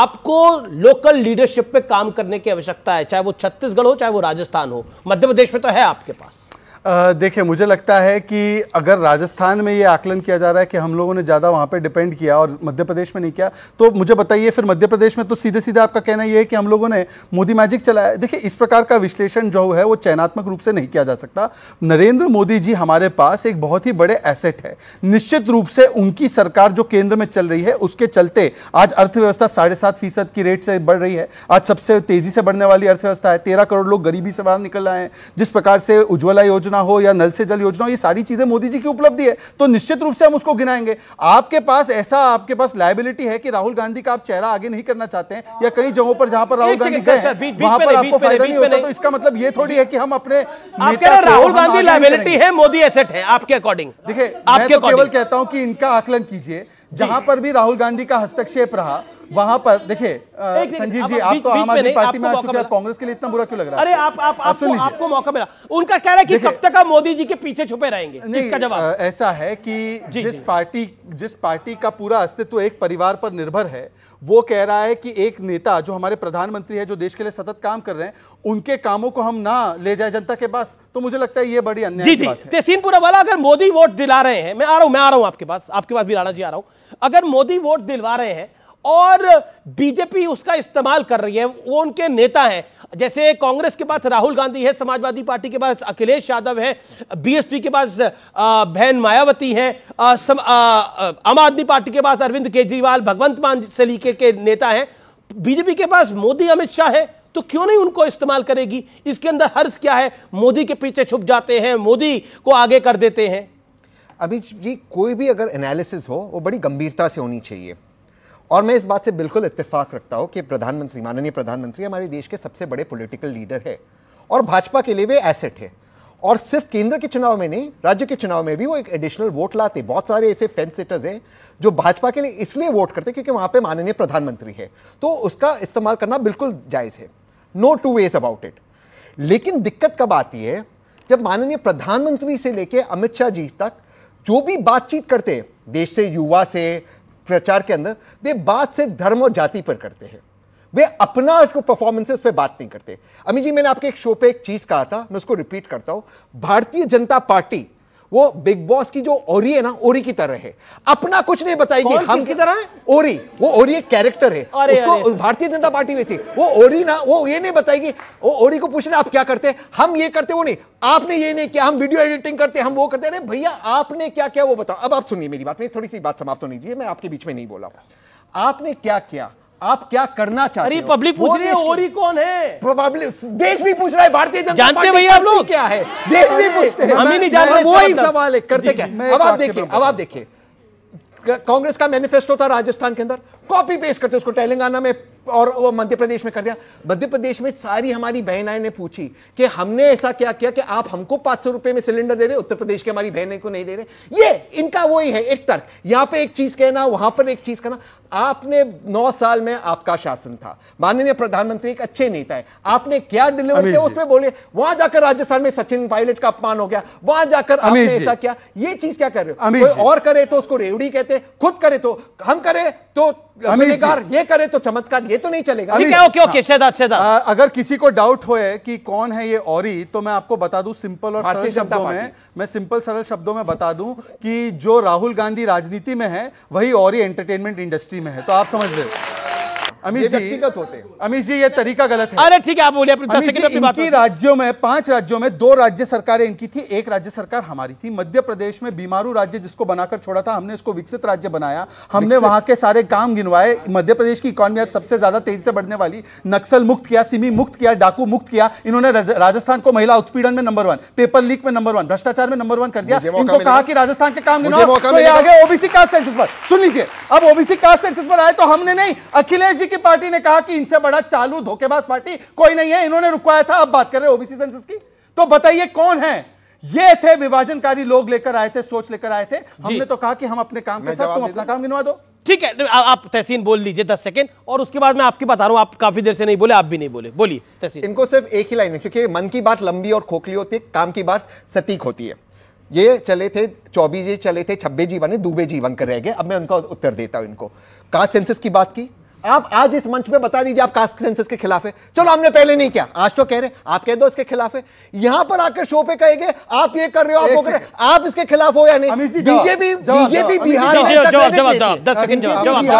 आपको लोकल लीडरशिप पे काम करने की आवश्यकता है चाहे वो छत्तीसगढ़ हो चाहे वो राजस्थान हो मध्य प्रदेश में तो है आपके पास देखिए मुझे लगता है कि अगर राजस्थान में ये आकलन किया जा रहा है कि हम लोगों ने ज़्यादा वहाँ पे डिपेंड किया और मध्य प्रदेश में नहीं किया तो मुझे बताइए फिर मध्य प्रदेश में तो सीधे सीधे आपका कहना ये है कि हम लोगों ने मोदी मैजिक चलाया देखिए इस प्रकार का विश्लेषण जो है वो चयनात्मक रूप से नहीं किया जा सकता नरेंद्र मोदी जी हमारे पास एक बहुत ही बड़े एसेट है निश्चित रूप से उनकी सरकार जो केंद्र में चल रही है उसके चलते आज अर्थव्यवस्था साढ़े सात फीसद की रेट से बढ़ रही है आज सबसे तेज़ी से बढ़ने वाली अर्थव्यवस्था है तेरह करोड़ लोग गरीबी से बाहर निकल रहे हैं जिस प्रकार से उज्ज्वला योजना योजना हो या नल से जल योजना हो ये सारी चीजें मोदी जी की उपलब्धि है तो निश्चित रूप से हम उसको गिनाएंगे आपके पास ऐसा आपके पास लाइबिलिटी है कि राहुल गांधी का आप चेहरा आगे नहीं करना चाहते हैं या कई जगहों पर जहां पर राहुल गांधी गए वहां पर आपको फायदा नहीं होता तो इसका मतलब ये थोड़ी है कि हम अपने राहुल गांधी लाइबिलिटी है मोदी एसेट है आपके अकॉर्डिंग देखिए मैं तो केवल कहता हूं कि इनका आकलन कीजिए जहां पर भी राहुल गांधी का हस्तक्षेप रहा वहां पर देखिए संजीव जी आप तो आम आदमी पार्टी में आ चुके हैं कांग्रेस के लिए इतना बुरा क्यों लग रहा है अरे आप आप आपको आपको मौका मिला उनका कह रहा है कि कब तक आप मोदी जी के पीछे छुपे रहेंगे इसका जवाब ऐसा है कि जिस पार्टी जिस पार्टी का पूरा अस्तित्व एक परिवार पर निर्भर है वो कह रहा है कि एक नेता जो हमारे प्रधानमंत्री है जो देश के लिए सतत काम कर रहे हैं उनके कामों को हम ना ले जाए जनता के पास तो मुझे लगता है ये बड़ी अन्याय जी जी तहसीनपुरा वाला अगर मोदी वोट दिला रहे हैं मैं आ रहा हूँ मैं आ रहा हूं आपके पास आपके पास भी राणा जी आ रहा हूं अगर मोदी वोट दिलवा रहे हैं और बीजेपी उसका इस्तेमाल कर रही है वो उनके नेता हैं जैसे कांग्रेस के पास राहुल गांधी है समाजवादी पार्टी के पास अखिलेश यादव है बीएसपी के पास बहन मायावती है आम आदमी पार्टी के पास अरविंद केजरीवाल भगवंत मान सलीके के नेता हैं बीजेपी के पास मोदी अमित शाह है तो क्यों नहीं उनको इस्तेमाल करेगी इसके अंदर हर्ज क्या है मोदी के पीछे छुप जाते हैं मोदी को आगे कर देते हैं अभी जी कोई भी अगर एनालिसिस हो वो बड़ी गंभीरता से होनी चाहिए और मैं इस बात से बिल्कुल इत्तेफाक रखता हूँ कि प्रधानमंत्री माननीय प्रधानमंत्री हमारे देश के सबसे बड़े पॉलिटिकल लीडर है और भाजपा के लिए वे एसेट है और सिर्फ केंद्र के चुनाव में नहीं राज्य के चुनाव में भी वो एक एडिशनल वोट लाते बहुत सारे ऐसे फेंस सिटर्स हैं जो भाजपा के लिए इसलिए वोट करते क्योंकि वहाँ पे माननीय प्रधानमंत्री है तो उसका इस्तेमाल करना बिल्कुल जायज़ है no two ways about it लेकिन दिक्कत कब आती है जब माननीय प्रधानमंत्री से लेकर अमित शाह जी तक जो भी बातचीत करते हैं देश से युवा से प्रचार के अंदर वे बात सिर्फ धर्म और जाति पर करते हैं वे अपना उसको परफॉर्मेंसेस पे बात नहीं करते अमित जी मैंने आपके एक शो पे एक चीज़ कहा था मैं उसको रिपीट करता हूं भारतीय जनता पार्टी वो बिग बॉस की जो ओरी है ना ओरी की तरह है अपना कुछ नहीं बताएगी हम की तरह है? ओरी वो ओरी एक कैरेक्टर है अरे, उसको भारतीय जनता पार्टी में थी वो ओरी ना वो ये नहीं बताएगी वो ओरी को पूछना आप क्या करते हम ये करते वो नहीं आपने ये नहीं किया हम वीडियो एडिटिंग करते हम वो करते अरे भैया आपने क्या किया वो बताओ अब आप सुनिए मेरी बात नहीं थोड़ी सी बात समाप्त होनी चाहिए मैं आपके बीच में नहीं बोला आपने क्या किया आप क्या करना चाहते हो पब्लिक पूछ रही है ओरी कौन है प्रोबेबली देश भी पूछ रहा है भारतीय जनता जानते भैया आप लोग क्या है देश भी पूछते हैं हम ही नहीं जानते वही मतलब। सवाल है करते क्या अब आप देखिए अब आप देखिए कांग्रेस का मैनिफेस्टो था राजस्थान के अंदर कॉपी पेस्ट करते उसको तेलंगाना में और वो मध्य प्रदेश में कर दिया मध्य प्रदेश में सारी हमारी बहनाएं ने पूछी कि हमने ऐसा क्या किया कि आप हमको पांच सौ रुपए में सिलेंडर दे रहे उत्तर प्रदेश के हमारी बहनें को नहीं दे रहे ये इनका वही है एक तर्क यहां पे एक चीज़ कहना वहां पर एक चीज़ कहना आपने नौ साल में आपका शासन था माननीय प्रधानमंत्री एक अच्छे नेता है आपने क्या डिलीवर किया उस पर बोले वहां जाकर राजस्थान में सचिन पायलट का अपमान हो गया वहां जाकर आपने ऐसा किया ये चीज़ क्या कर रहे हो और करे तो उसको रेवड़ी कहते खुद करे तो हम करें तो चमत्कार ये करे तो चमत्कार ये तो नहीं चलेगा ठीक है ओके ओके हाँ। शहदाद शहदाद अगर किसी को डाउट हो कि कौन है ये औरी तो मैं आपको बता दूं सिंपल और सरल शब्दों में मैं सिंपल सरल शब्दों में बता दूं कि जो राहुल गांधी राजनीति में है वही औरी एंटरटेनमेंट इंडस्ट्री में है तो आप समझ रहे हो जी व्यक्तिगत होते जी ये तरीका गलत है अरे ठीक है आप बोलिए अपनी राज्यों में पांच राज्यों में दो राज्य सरकारें इनकी थी एक राज्य सरकार हमारी थी मध्य प्रदेश में बीमारू राज्य जिसको बनाकर छोड़ा था हमने इसको विकसित राज्य बनाया हमने वहां के सारे काम गिनवाए मध्य प्रदेश की इकोनॉमी आज सबसे ज्यादा तेजी से बढ़ने वाली नक्सल मुक्त किया सिमी मुक्त किया डाकू मुक्त किया इन्होंने राजस्थान को महिला उत्पीड़न में नंबर वन पेपर लीक में नंबर वन भ्रष्टाचार में नंबर वन कर दिया इनको कहा कि राजस्थान के काम गिनवाओ तो ओबीसी कास्ट सेंसिस पर सुन लीजिए अब ओबीसी कास्ट सेंसिस पर आए तो हमने नहीं अखिलेश जी की पार्टी ने कहा कि इनसे बड़ा चालू धोखेबाज पार्टी कोई नहीं है इन्होंने रुकवाया था अब बात कर रहे हैं ओबीसी सेंसस की तो बताइए कौन है ये थे विभाजनकारी लोग लेकर आए थे सोच लेकर आए थे हमने तो कहा कि हम अपने काम के साथ तुम अपना काम गिनवा दो ठीक है आप तहसीन बोल लीजिए दस सेकंड और उसके बाद मैं आपकी बता रहा हूँ आप काफी देर से नहीं बोले आप भी नहीं बोले बोलिए तहसीन इनको सिर्फ एक ही लाइन है क्योंकि मन की बात लंबी और खोखली होती है काम की बात सटीक होती है ये चले थे चौबीस जी चले थे छब्बे जी बने दूबे जीवन कर रह गए अब मैं उनका उत्तर देता हूँ इनको कास्ट सेंसिस की बात की आप आज इस मंच पे बता दीजिए आप कास्ट सेंसस के खिलाफ है चलो हमने पहले नहीं किया आज तो कह रहे आप कह दो इसके खिलाफ है यहां पर आकर शो पे कहेंगे आप ये कर रहे हो आप वो कर रहे आप इसके खिलाफ हो या नहीं बीजेपी बीजेपी बिहार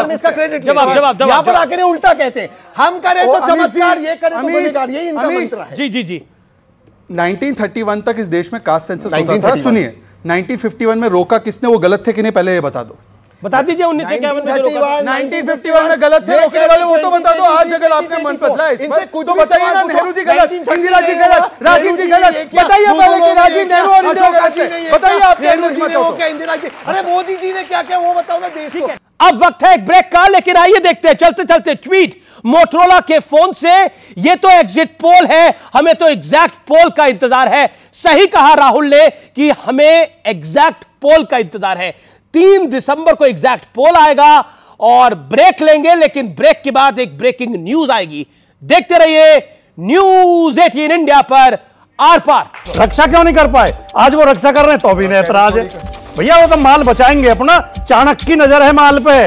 में इसका क्रेडिट यहां पर आकर उल्टा कहते हम करें तो चमत्कार ये करें तो गुनेगार यही इनका मंत्र है जी जी जी 1931 तक इस देश में कास्ट सेंसस होता था सुनिए 1951 में रोका किसने वो गलत थे कि नहीं पहले ये बता दो बता दीजिए उन्नीस में गलत थे रोकने वाले वो तो बता दो आज अगर आपने मन बदला तो बताइए ना नेहरू जी गलत इंदिरा जी गलत राजीव जी गलत बताइए पहले कि राजीव नेहरू और इंदिरा बताइए आप इंदिरा जी अरे मोदी जी ने क्या क्या वो बताओ ना देश को अब वक्त है एक ब्रेक का लेकिन आइए देखते हैं चलते चलते ट्वीट मोटरोला के फोन से ये तो एग्जिट पोल है हमें तो एग्जैक्ट पोल का इंतजार है सही कहा राहुल ने कि हमें एग्जैक्ट पोल का इंतजार है तीन दिसंबर को एग्जैक्ट पोल आएगा और ब्रेक लेंगे लेकिन ब्रेक के बाद एक ब्रेकिंग न्यूज आएगी देखते रहिए न्यूज एटीन इंडिया पर आर पार रक्षा क्यों नहीं कर पाए आज वो रक्षा कर रहे हैं तो भी ऐतराज है भैया वो तो माल बचाएंगे अपना चाणक्य की नजर है माल पे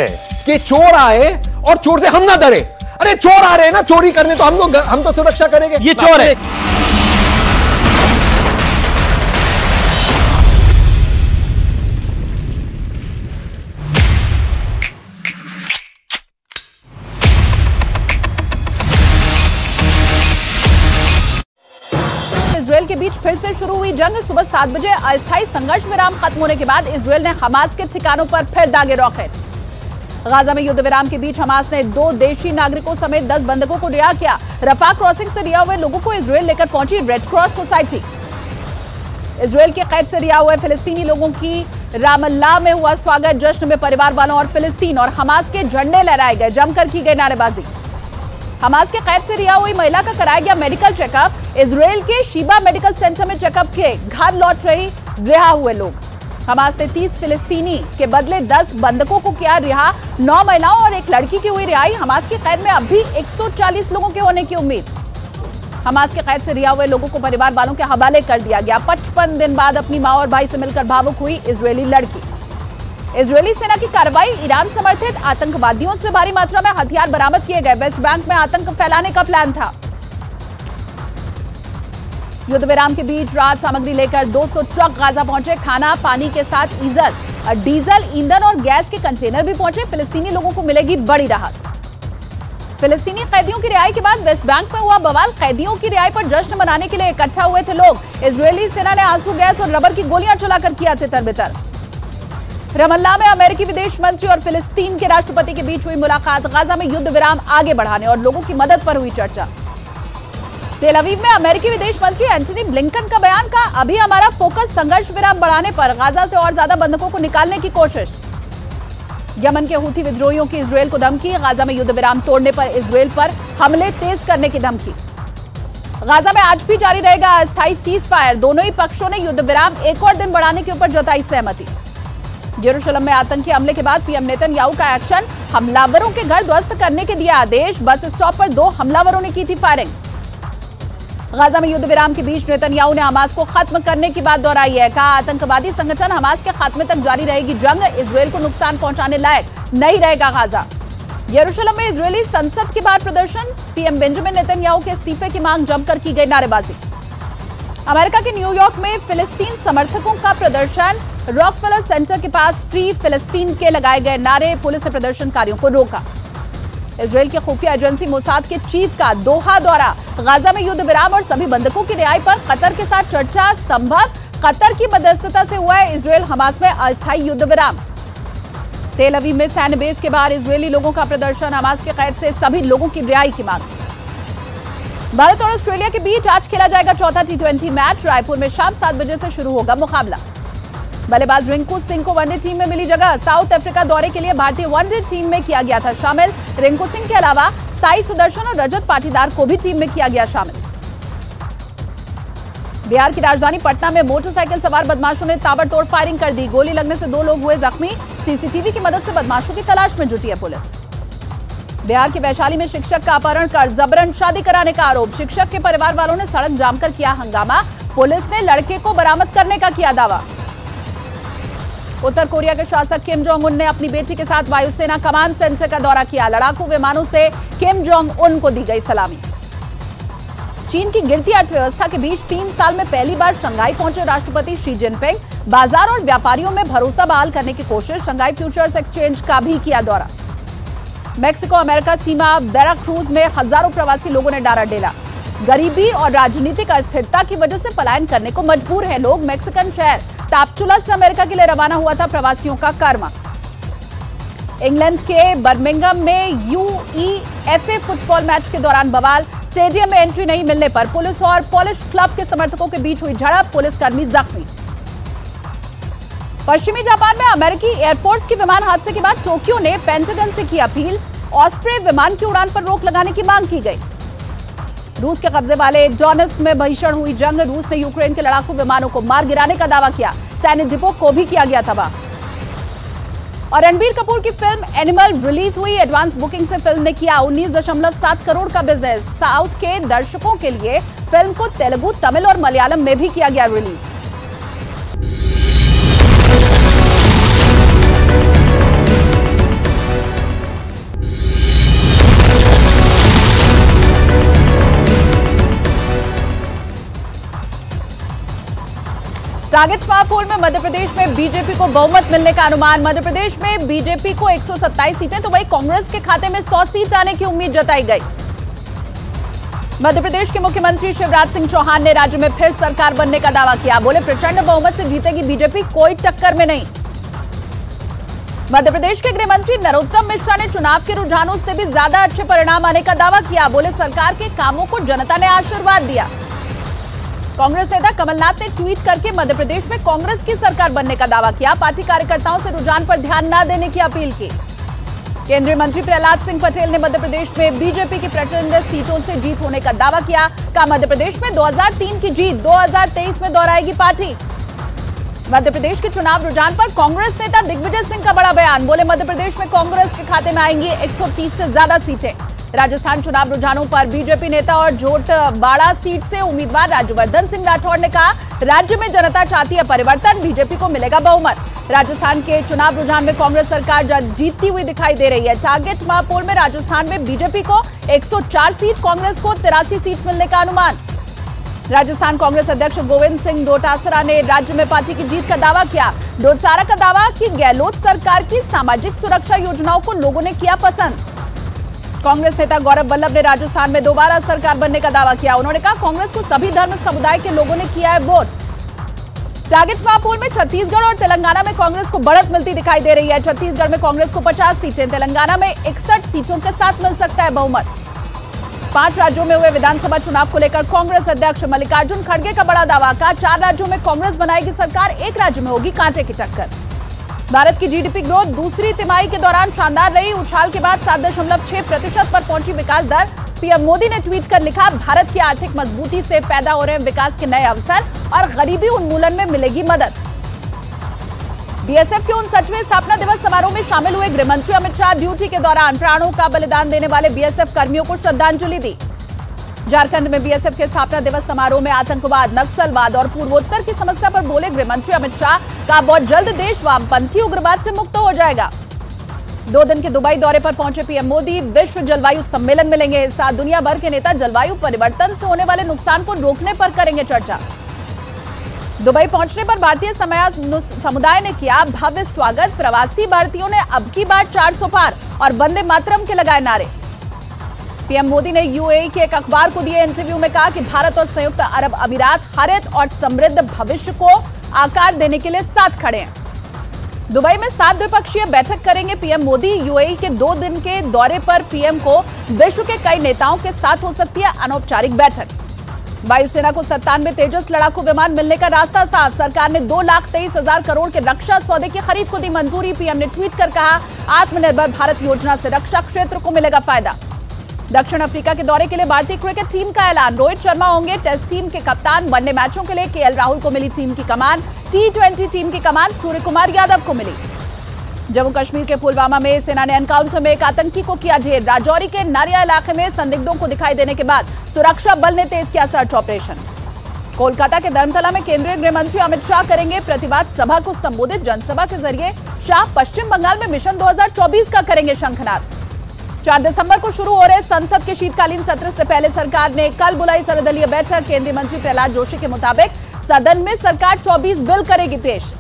कि चोर आए और चोर से हम ना डरे अरे चोर आ रहे हैं ना चोरी करने तो हम तो हम तो सुरक्षा करेंगे ये चोर है बीच फिर से शुरू हुई जंग सुबह सात बजे अस्थायी संघर्ष विराम खत्म होने के बाद इसराइल ने हमास के ठिकानों पर फिर दागे रॉकेट गाजा में युद्ध विराम के बीच हमास ने दो देशी नागरिकों समेत दस बंधकों को रिहा किया रफा क्रॉसिंग से रिहा हुए लोगों को इसराइल लेकर पहुंची रेड क्रॉस सोसाइटी इसराइल के कैद से रिहा हुए फिलिस्तीनी लोगों की रामल्ला में हुआ स्वागत जश्न में परिवार वालों और फिलिस्तीन और हमास के झंडे लहराए गए जमकर की गई नारेबाजी हमास के कैद से रिहा हुई महिला का कराया गया मेडिकल चेकअप इसराइल के शीबा मेडिकल सेंटर में चेकअप के घर लौट रही रिहा हुए लोग हमास ने 30 फिलिस्तीनी के बदले 10 बंधकों को किया रिहा नौ महिलाओं और एक लड़की की हुई रिहाई हमास की कैद में अब भी 140 लोगों के होने की उम्मीद हमास के कैद से रिहा हुए लोगों को परिवार वालों के हवाले कर दिया गया पचपन दिन बाद अपनी माँ और भाई से मिलकर भावुक हुई इसराइली लड़की इजरायली सेना की कार्रवाई ईरान समर्थित आतंकवादियों से भारी मात्रा में हथियार बरामद किए गए वेस्ट बैंक में आतंक फैलाने का प्लान था युद्ध विराम के बीच रात सामग्री लेकर 200 ट्रक गाजा पहुंचे खाना पानी के साथ ईजल डीजल ईंधन और गैस के कंटेनर भी पहुंचे फिलिस्तीनी लोगों को मिलेगी बड़ी राहत फिलिस्तीनी कैदियों की रिहाई के बाद वेस्ट बैंक में हुआ बवाल कैदियों की रिहाई पर जश्न मनाने के लिए इकट्ठा हुए थे लोग इसराइली सेना ने आंसू गैस और रबर की गोलियां चलाकर किया थे तरबितर रमल्ला में अमेरिकी विदेश मंत्री और फिलिस्तीन के राष्ट्रपति के बीच हुई मुलाकात गाजा में युद्ध विराम आगे बढ़ाने और लोगों की मदद पर हुई चर्चा तेलवीव में अमेरिकी विदेश मंत्री एंटनी ब्लिंकन का बयान का अभी हमारा फोकस संघर्ष विराम बढ़ाने पर गाजा से और ज्यादा बंधकों को निकालने की कोशिश यमन के हूथी विद्रोहियों की इसराइल को धमकी गाजा में युद्ध विराम तोड़ने पर इसराइल पर हमले तेज करने की धमकी गाजा में आज भी जारी रहेगा अस्थायी सीज फायर दोनों ही पक्षों ने युद्ध विराम एक और दिन बढ़ाने के ऊपर जताई सहमति यरूशलम में आतंकी हमले के बाद पीएम नेतन याऊ का एक्शन हमलावरों के घर ध्वस्त करने के दिया आदेश बस स्टॉप पर दो हमलावरों ने की थी फायरिंग गाजा में युद्ध विराम के बीच नेतन्याहू ने हमास को खत्म करने की बात दोहराई है कहा आतंकवादी संगठन हमास के खात्मे तक जारी रहेगी जंग इसराइल को नुकसान पहुंचाने लायक नहीं रहेगा गाजा यरूशलम में इसराइली संसद के बाद प्रदर्शन पीएम बेंजामिन नेतन्याहू के इस्तीफे की मांग जमकर की गई नारेबाजी अमेरिका के न्यूयॉर्क में फिलिस्तीन समर्थकों का प्रदर्शन रॉकफेलर सेंटर के पास फ्री फिलिस्तीन के लगाए गए नारे पुलिस ने प्रदर्शनकारियों को रोका इसराइल की खुफिया एजेंसी मोसाद के चीफ का दोहा दौरा गाजा में युद्ध विराम और सभी बंधकों की रिहाई पर कतर के साथ चर्चा संभव कतर की मध्यस्थता से हुआ है इसराइल हमास में अस्थायी युद्ध विराम तेल अवीब में सैन्य बेस के बाहर इसराइली लोगों का प्रदर्शन हमास के कैद से सभी लोगों की रिहाई की मांग भारत और ऑस्ट्रेलिया के बीच आज खेला जाएगा चौथा टी मैच रायपुर में शाम सात बजे से शुरू होगा मुकाबला बल्लेबाज रिंकू सिंह को वनडे टीम में मिली जगह साउथ अफ्रीका दौरे के लिए भारतीय वनडे टीम में किया गया था शामिल रिंकू सिंह के अलावा साई सुदर्शन और रजत पाटीदार को भी टीम में किया गया शामिल बिहार की राजधानी पटना में मोटरसाइकिल सवार बदमाशों ने ताबड़तोड़ फायरिंग कर दी गोली लगने से दो लोग हुए जख्मी सीसीटीवी की मदद से बदमाशों की तलाश में जुटी है पुलिस बिहार के वैशाली में शिक्षक का अपहरण कर जबरन शादी कराने का आरोप शिक्षक के परिवार वालों ने सड़क जाम कर किया हंगामा पुलिस ने लड़के को बरामद करने का किया दावा उत्तर कोरिया के शासक किम जोंग उन ने अपनी बेटी के साथ वायुसेना कमान सेंटर का दौरा किया लड़ाकू विमानों से किम जोंग उन को दी गई सलामी चीन की गिरती अर्थव्यवस्था के बीच तीन साल में पहली बार शंघाई पहुंचे राष्ट्रपति शी जिनपिंग बाजार और व्यापारियों में भरोसा बहाल करने की कोशिश शंघाई फ्यूचर्स एक्सचेंज का भी किया दौरा मेक्सिको अमेरिका सीमा बैराक्रूज में हजारों प्रवासी लोगों ने डारा डेला गरीबी और राजनीतिक अस्थिरता की वजह से पलायन करने को मजबूर है लोग मेक्सिकन शहर टापचुला से अमेरिका के लिए रवाना हुआ था प्रवासियों का कर्म इंग्लैंड के बर्मिंगम में यूईएफए फुटबॉल मैच के दौरान बवाल स्टेडियम में एंट्री नहीं मिलने पर पुलिस और पोलिश क्लब के समर्थकों के बीच हुई झड़प पुलिसकर्मी जख्मी पश्चिमी जापान में अमेरिकी एयरफोर्स के विमान हादसे के बाद टोक्यो ने पेंटागन से की अपील ऑस्ट्रे विमान की उड़ान पर रोक लगाने की मांग की गई रूस के कब्जे वाले डोनेस्क में भीषण हुई जंग रूस ने यूक्रेन के लड़ाकू विमानों को मार गिराने का दावा किया सैन्य डिपो को भी किया गया तबाह और रणबीर कपूर की फिल्म एनिमल रिलीज हुई एडवांस बुकिंग से फिल्म ने किया 19.7 करोड़ का बिजनेस साउथ के दर्शकों के लिए फिल्म को तेलुगु तमिल और मलयालम में भी किया गया रिलीज टारगेट स्मार्ट होल में मध्य प्रदेश में बीजेपी को बहुमत मिलने का अनुमान मध्य प्रदेश में बीजेपी को 127 सीटें तो वही कांग्रेस के खाते में 100 सीट आने की उम्मीद जताई गई मध्य प्रदेश के मुख्यमंत्री शिवराज सिंह चौहान ने राज्य में फिर सरकार बनने का दावा किया बोले प्रचंड बहुमत से जीतेगी बीजेपी कोई टक्कर में नहीं मध्य प्रदेश के गृह मंत्री नरोत्तम मिश्रा ने चुनाव के रुझानों से भी ज्यादा अच्छे परिणाम आने का दावा किया बोले सरकार के कामों को जनता ने आशीर्वाद दिया कांग्रेस नेता कमलनाथ ने ट्वीट करके मध्य प्रदेश में कांग्रेस की सरकार बनने का दावा किया पार्टी कार्यकर्ताओं से रुझान पर ध्यान न देने की अपील की केंद्रीय मंत्री प्रहलाद सिंह पटेल ने मध्य प्रदेश में बीजेपी की प्रचंड सीटों से जीत होने का दावा किया कहा मध्य प्रदेश में 2003 की जीत 2023 में दोहराएगी पार्टी मध्य प्रदेश के चुनाव रुझान पर कांग्रेस नेता दिग्विजय सिंह का बड़ा बयान बोले मध्य प्रदेश में कांग्रेस के खाते में आएंगी 130 से ज्यादा सीटें राजस्थान चुनाव रुझानों पर बीजेपी नेता और बाड़ा सीट से उम्मीदवार राज्यवर्धन सिंह राठौर ने कहा राज्य में जनता चाहती है परिवर्तन बीजेपी को मिलेगा बहुमत राजस्थान के चुनाव रुझान में कांग्रेस सरकार जीतती हुई दिखाई दे रही है टारगेट महापोल में राजस्थान में बीजेपी को 104 सीट कांग्रेस को तिरासी सीट मिलने का अनुमान राजस्थान कांग्रेस अध्यक्ष गोविंद सिंह डोटासरा ने राज्य में पार्टी की जीत का दावा किया डोटसारा का दावा कि गहलोत सरकार की सामाजिक सुरक्षा योजनाओं को लोगों ने किया पसंद कांग्रेस नेता गौरव वल्लभ ने राजस्थान में दोबारा सरकार बनने का दावा किया उन्होंने कहा कांग्रेस को सभी धर्म समुदाय के लोगों ने किया है वोट जागतवा में छत्तीसगढ़ और तेलंगाना में कांग्रेस को बढ़त मिलती दिखाई दे रही है छत्तीसगढ़ में कांग्रेस को 50 सीटें तेलंगाना में इकसठ सीटों के साथ मिल सकता है बहुमत पांच राज्यों में हुए विधानसभा चुनाव को लेकर कांग्रेस अध्यक्ष मल्लिकार्जुन खड़गे का बड़ा दावा कहा चार राज्यों में कांग्रेस बनाएगी सरकार एक राज्य में होगी कांटे की टक्कर भारत की जीडीपी ग्रोथ दूसरी तिमाही के दौरान शानदार रही उछाल के बाद सात दशमलव छह प्रतिशत पर पहुंची विकास दर पीएम मोदी ने ट्वीट कर लिखा भारत की आर्थिक मजबूती से पैदा हो रहे विकास के नए अवसर और गरीबी उन्मूलन में मिलेगी मदद बीएसएफ के उन उनसठवें स्थापना दिवस समारोह में शामिल हुए गृहमंत्री अमित शाह ड्यूटी के दौरान प्राणों का बलिदान देने वाले बीएसएफ कर्मियों को श्रद्धांजलि दी झारखंड में बीएसएफ के स्थापना दिवस समारोह में आतंकवाद नक्सलवाद और पूर्वोत्तर की समस्या पर बोले गृहमंत्री अमित शाह का बहुत जल्द देश वामपंथी उग्रवाद से मुक्त हो जाएगा दो दिन के दुबई दौरे पर पहुंचे पीएम मोदी विश्व जलवायु सम्मेलन में लेंगे हिस्सा दुनिया भर के नेता जलवायु परिवर्तन से होने वाले नुकसान को रोकने पर करेंगे चर्चा दुबई पहुंचने पर भारतीय समुदाय ने किया भव्य स्वागत प्रवासी भारतीयों ने अब की बार 400 पार और वंदे मातरम के लगाए नारे पीएम मोदी ने यूएई के एक अखबार को दिए इंटरव्यू में कहा कि भारत और संयुक्त अरब अमीरात हरित और समृद्ध भविष्य को आकार देने के लिए साथ खड़े हैं दुबई में सात द्विपक्षीय बैठक करेंगे पीएम मोदी यूएई के दो दिन के दौरे पर पीएम को विश्व के कई नेताओं के साथ हो सकती है अनौपचारिक बैठक वायुसेना को सत्तानवे तेजस लड़ाकू विमान मिलने का रास्ता साफ सरकार ने दो लाख तेईस हजार करोड़ के रक्षा सौदे की खरीद को दी मंजूरी पीएम ने ट्वीट कर कहा आत्मनिर्भर भारत योजना से रक्षा क्षेत्र को मिलेगा फायदा दक्षिण अफ्रीका के दौरे के लिए भारतीय क्रिकेट टीम का ऐलान रोहित शर्मा होंगे टेस्ट टीम के कप्तान वनडे मैचों के लिए के राहुल को मिली टीम की कमान टी टीम की कमान सूर्य कुमार यादव को मिली जम्मू कश्मीर के पुलवामा में सेना ने एनकाउंटर में एक आतंकी को किया ढेर राजौरी के नारिया इलाके में संदिग्धों को दिखाई देने के बाद सुरक्षा बल ने तेज किया सर्च ऑपरेशन कोलकाता के धर्मतला में केंद्रीय गृह मंत्री अमित शाह करेंगे प्रतिवाद सभा को संबोधित जनसभा के जरिए शाह पश्चिम बंगाल में मिशन 2024 का करेंगे शंखनाथ चार दिसंबर को शुरू हो रहे संसद के शीतकालीन सत्र से पहले सरकार ने कल बुलाई सर्वदलीय बैठक केंद्रीय मंत्री प्रहलाद जोशी के मुताबिक सदन में सरकार 24 बिल करेगी पेश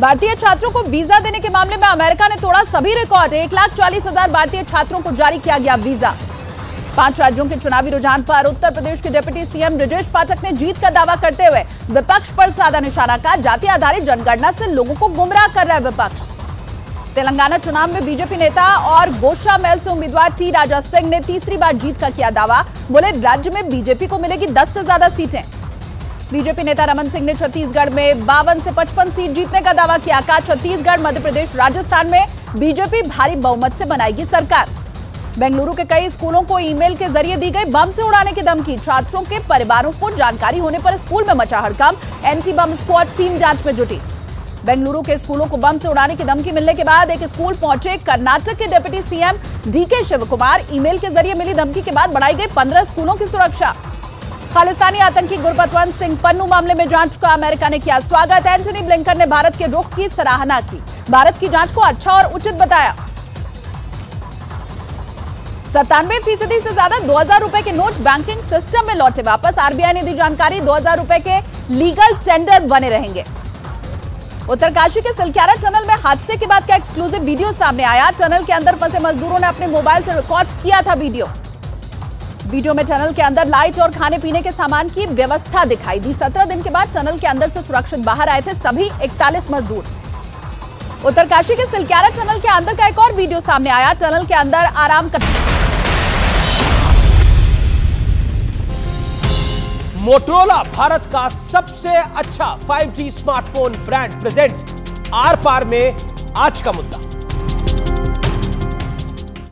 भारतीय छात्रों को वीजा देने के मामले में अमेरिका ने तोड़ा सभी रिकॉर्ड एक लाख चालीस हजार भारतीय छात्रों को जारी किया गया वीजा पांच राज्यों के चुनावी रुझान पर उत्तर प्रदेश के डिप्टी सीएम ब्रिजेश पाठक ने जीत का दावा करते हुए विपक्ष पर साधा निशाना कहा जाति आधारित जनगणना से लोगों को गुमराह कर रहा है विपक्ष तेलंगाना चुनाव में बीजेपी नेता और गोशा महल से उम्मीदवार टी राजा सिंह ने तीसरी बार जीत का किया दावा बोले राज्य में बीजेपी को मिलेगी दस से ज्यादा सीटें बीजेपी नेता रमन सिंह ने छत्तीसगढ़ में बावन से पचपन सीट जीतने का दावा किया कहा छत्तीसगढ़ मध्य प्रदेश राजस्थान में बीजेपी भारी बहुमत से बनाएगी सरकार बेंगलुरु के कई स्कूलों को ईमेल के जरिए दी गई बम से उड़ाने की धमकी छात्रों के परिवारों को जानकारी होने पर स्कूल में मचा हड़काम एंटी बम स्क्वाड टीम जांच में जुटी बेंगलुरु के स्कूलों को बम से उड़ाने की धमकी मिलने के बाद एक स्कूल पहुंचे कर्नाटक के deputy CM DK Shivakumar email के जरिए मिली धमकी के बाद बढ़ाई गई पंद्रह स्कूलों की सुरक्षा खालिस्तानी आतंकी गुरबतवंत सिंह पन्नू मामले में जांच का अमेरिका ने किया स्वागत एंटनी ब्लिंकन ने भारत के रुख की सराहना की भारत की जांच को अच्छा और उचित बताया सत्तानवे फीसदी से ज्यादा दो हजार रूपए के नोट बैंकिंग सिस्टम में लौटे वापस आरबीआई ने दी जानकारी दो हजार रूपए के लीगल टेंडर बने रहेंगे उत्तरकाशी के सिलक्यारा टनल में हादसे के बाद का एक्सक्लूसिव वीडियो सामने आया टनल के अंदर फंसे मजदूरों ने अपने मोबाइल से रिकॉर्ड किया था वीडियो वीडियो में टनल के अंदर लाइट और खाने पीने के सामान की व्यवस्था दिखाई दी सत्रह दिन के बाद टनल के अंदर से सुरक्षित बाहर आए थे सभी इकतालीस मजदूर उत्तरकाशी के सिलक्यारा टनल के अंदर का एक और वीडियो सामने आया टनल के अंदर आराम कर मोटरोला भारत का सबसे अच्छा 5G स्मार्टफोन ब्रांड प्रेजेंट्स आर पार में आज का मुद्दा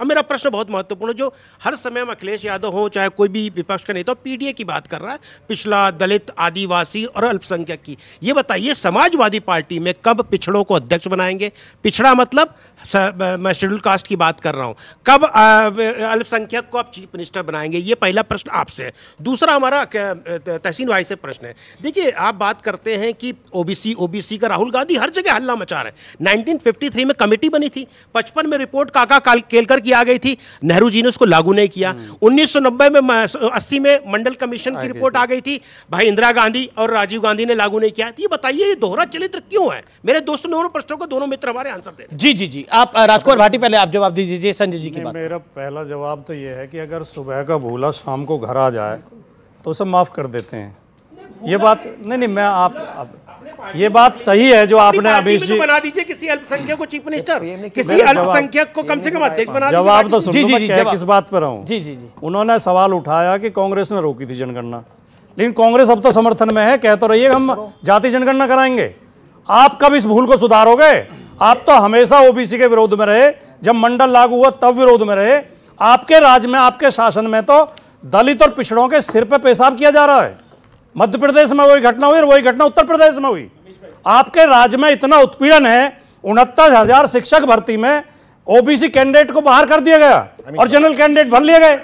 अब मेरा प्रश्न बहुत महत्वपूर्ण जो हर समय में अखिलेश यादव हो चाहे कोई भी विपक्ष का नेता पीडीए की बात कर रहा है पिछला दलित आदिवासी और अल्पसंख्यक की ये बताइए समाजवादी पार्टी में कब पिछड़ों को अध्यक्ष बनाएंगे पिछड़ा मतलब मैं शेड्यूल कास्ट की बात कर रहा हूँ कब अल्पसंख्यक को आप चीफ मिनिस्टर बनाएंगे ये पहला प्रश्न आपसे दूसरा हमारा तहसीन भाई से प्रश्न है देखिए आप बात करते हैं कि ओबीसी ओबीसी का राहुल गांधी हर जगह हल्ला मचा रहे हैं 1953 में कमेटी बनी थी पचपन में रिपोर्ट काका काल केलकर की आ गई थी नेहरू जी ने उसको लागू नहीं किया हम्म। उन्नीस में अस्सी में मंडल कमीशन की रिपोर्ट आ गई थी भाई इंदिरा गांधी और राजीव गांधी ने लागू नहीं किया तो ये बताइए ये दोहरा चरित्र क्यों है मेरे दोस्तों ने दोनों प्रश्नों को दोनों मित्र हमारे आंसर दे जी जी जी आप राजकुमार भाटी पहले आप जवाब दीजिए संजय जी की बात मेरा पहला जवाब तो ये है कि अगर सुबह का भूला शाम को घर आ जाए तो सब माफ़ कर देते हैं ये बात नहीं नहीं मैं आप, ये बात सही है जो आपने अभी तो बना दीजिए किसी अल्पसंख्यक को चीफ मिनिस्टर किसी अल्पसंख्यक को कम से कम अध्यक्ष बना जवाब तो जी, जी, जी, किस बात पर हूँ जी जी जी उन्होंने सवाल उठाया कि कांग्रेस ने रोकी थी जनगणना लेकिन कांग्रेस अब तो समर्थन में है कह तो रही है हम जाति जनगणना कराएंगे आप कब इस भूल को सुधारोगे आप तो हमेशा ओबीसी के विरोध में रहे जब मंडल लागू हुआ तब विरोध में रहे आपके राज्य में आपके शासन में तो दलित और पिछड़ों के सिर पर पे पेशाब किया जा रहा है मध्य प्रदेश में वही घटना हुई और वही घटना उत्तर प्रदेश में हुई आपके राज्य में इतना उत्पीड़न है उनहत्तर हजार शिक्षक भर्ती में ओबीसी कैंडिडेट को बाहर कर दिया गया और जनरल कैंडिडेट भर लिए गए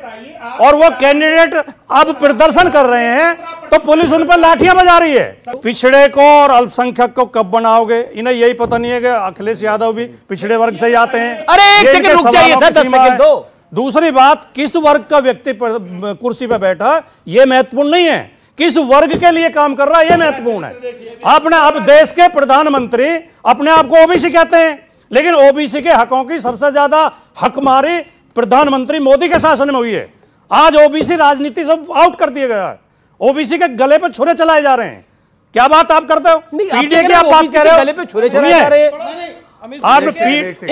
और वो कैंडिडेट अब प्रदर्शन कर रहे हैं तो पुलिस उन पर लाठियां बजा रही है पिछड़े को और अल्पसंख्यक को कब बनाओगे इन्हें यही पता नहीं है कि अखिलेश यादव भी पिछड़े वर्ग से ही आते हैं अरे एक रुक जाइए सर सेकंड दो दूसरी बात किस वर्ग का व्यक्ति कुर्सी पर बैठा ये महत्वपूर्ण नहीं है किस वर्ग के लिए काम कर रहा है यह महत्वपूर्ण है आपने अब देश के प्रधानमंत्री अपने आप को ओबीसी कहते हैं लेकिन ओबीसी के हकों की सबसे ज्यादा हकमारी प्रधानमंत्री मोदी के शासन में हुई है आज ओबीसी राजनीति से आउट कर दिया गया है ओबीसी के गले पर छुरे चलाए जा रहे हैं क्या बात आप करते हो पीडीए आप बात कह रहे हो गले पे छुरे चलाए जा रहे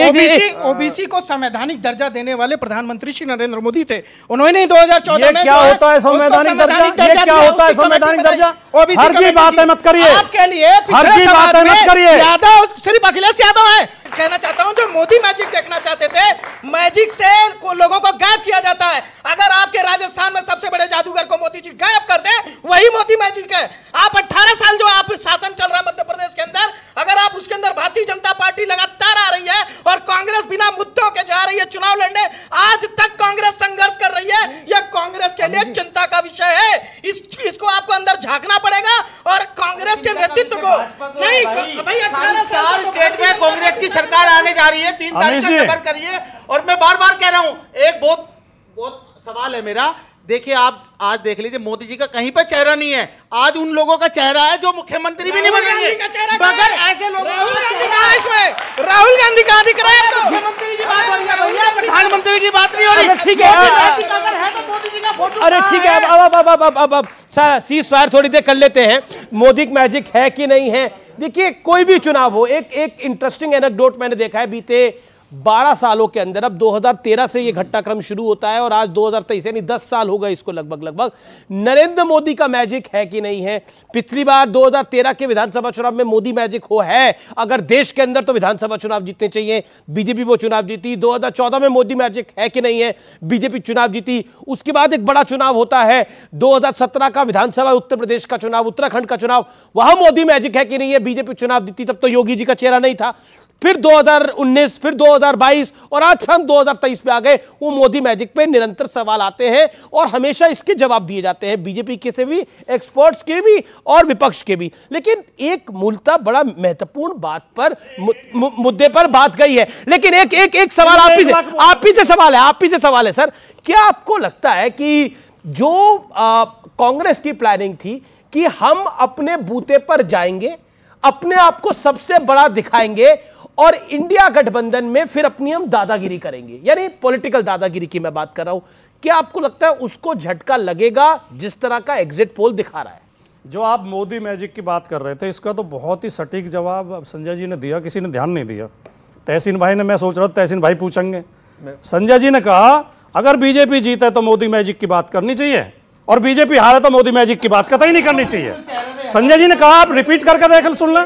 ओबीसी ओबीसी को संवैधानिक दर्जा देने वाले प्रधानमंत्री श्री नरेंद्र मोदी थे उन्होंने 2014 में क्या होता है संवैधानिक दर्जा ये क्या होता है संवैधानिक दर्जा ओबीसी हर की बातें मत करिए आपके लिए हर की बातें मत करिए यादव सिर्फ अखिलेश यादव है कहना चाहता हूँ जो मोदी मैजिक देखना चाहते थे मैजिक से को लोगों को गायब किया जाता है अगर आपके राजस्थान में सबसे बड़े जादूगर को मोदी जी गायब कर दे वही मोदी मैजिक है आप 18 साल जो आप शासन चल रहा है मध्य प्रदेश के अंदर अगर आप उसके अंदर भारतीय जनता पार्टी लगातार तारीख का खबर करिए और मैं बार बार कह रहा हूँ एक बहुत बहुत सवाल है मेरा देखिए आप आज देख लीजिए मोदी जी का कहीं पर चेहरा नहीं है आज उन लोगों का चेहरा है जो मुख्यमंत्री भी नहीं बनेंगे मगर ऐसे लोग राहुल गांधी का दिख रहा है तो। प्रधानमंत्री की बात नहीं हो रही ठीक है तो अरे ठीक है अब अब अब अब अब अब सारा सीज फायर थोड़ी देर कर लेते हैं मोदी मैजिक है कि नहीं है देखिए कोई भी चुनाव हो एक एक इंटरेस्टिंग एनेक्डोट मैंने देखा है बीते 12 सालों के अंदर अब 2013 से ये घटनाक्रम शुरू होता है और आज 2023 यानी 10 साल हो गए इसको लगभग लगभग नरेंद्र मोदी का मैजिक है कि नहीं है पिछली बार 2013 के विधानसभा चुनाव में मोदी मैजिक हो है अगर देश के अंदर तो विधानसभा चुनाव जीतने चाहिए बीजेपी वो चुनाव जीती 2014 में मोदी मैजिक है कि नहीं है बीजेपी चुनाव जीती उसके बाद एक बड़ा चुनाव होता है दो का विधानसभा उत्तर प्रदेश का चुनाव उत्तराखंड का चुनाव वहां मोदी मैजिक है कि नहीं है बीजेपी चुनाव जीती तब तो योगी जी का चेहरा नहीं था फिर 2019 फिर 2022 और आज हम 2023 पे आ गए वो मोदी मैजिक पे निरंतर सवाल आते हैं और हमेशा इसके जवाब दिए जाते हैं बीजेपी के से भी एक्सपर्ट्स के भी और विपक्ष के भी लेकिन एक मूलता बड़ा महत्वपूर्ण बात पर मु, मुद्दे पर बात गई है लेकिन एक एक एक सवाल आप ही से आप ही से सवाल है आप ही से सवाल है सर क्या आपको लगता है कि जो कांग्रेस की प्लानिंग थी कि हम अपने बूते पर जाएंगे अपने आप को सबसे बड़ा दिखाएंगे और इंडिया गठबंधन में फिर अपनी हम दादागिरी करेंगे यानी पॉलिटिकल दादागिरी की मैं बात कर रहा हूं क्या आपको लगता है उसको झटका लगेगा जिस तरह का एग्जिट पोल दिखा रहा है जो आप मोदी मैजिक की बात कर रहे थे इसका तो बहुत ही सटीक जवाब संजय जी ने दिया किसी ने ध्यान नहीं दिया तहसीन भाई ने मैं सोच रहा था तहसीन भाई पूछेंगे संजय जी ने कहा अगर बीजेपी है तो मोदी मैजिक की बात करनी चाहिए और बीजेपी हारे तो मोदी मैजिक की बात कतई नहीं करनी चाहिए संजय जी ने कहा आप रिपीट करके देख सुन लें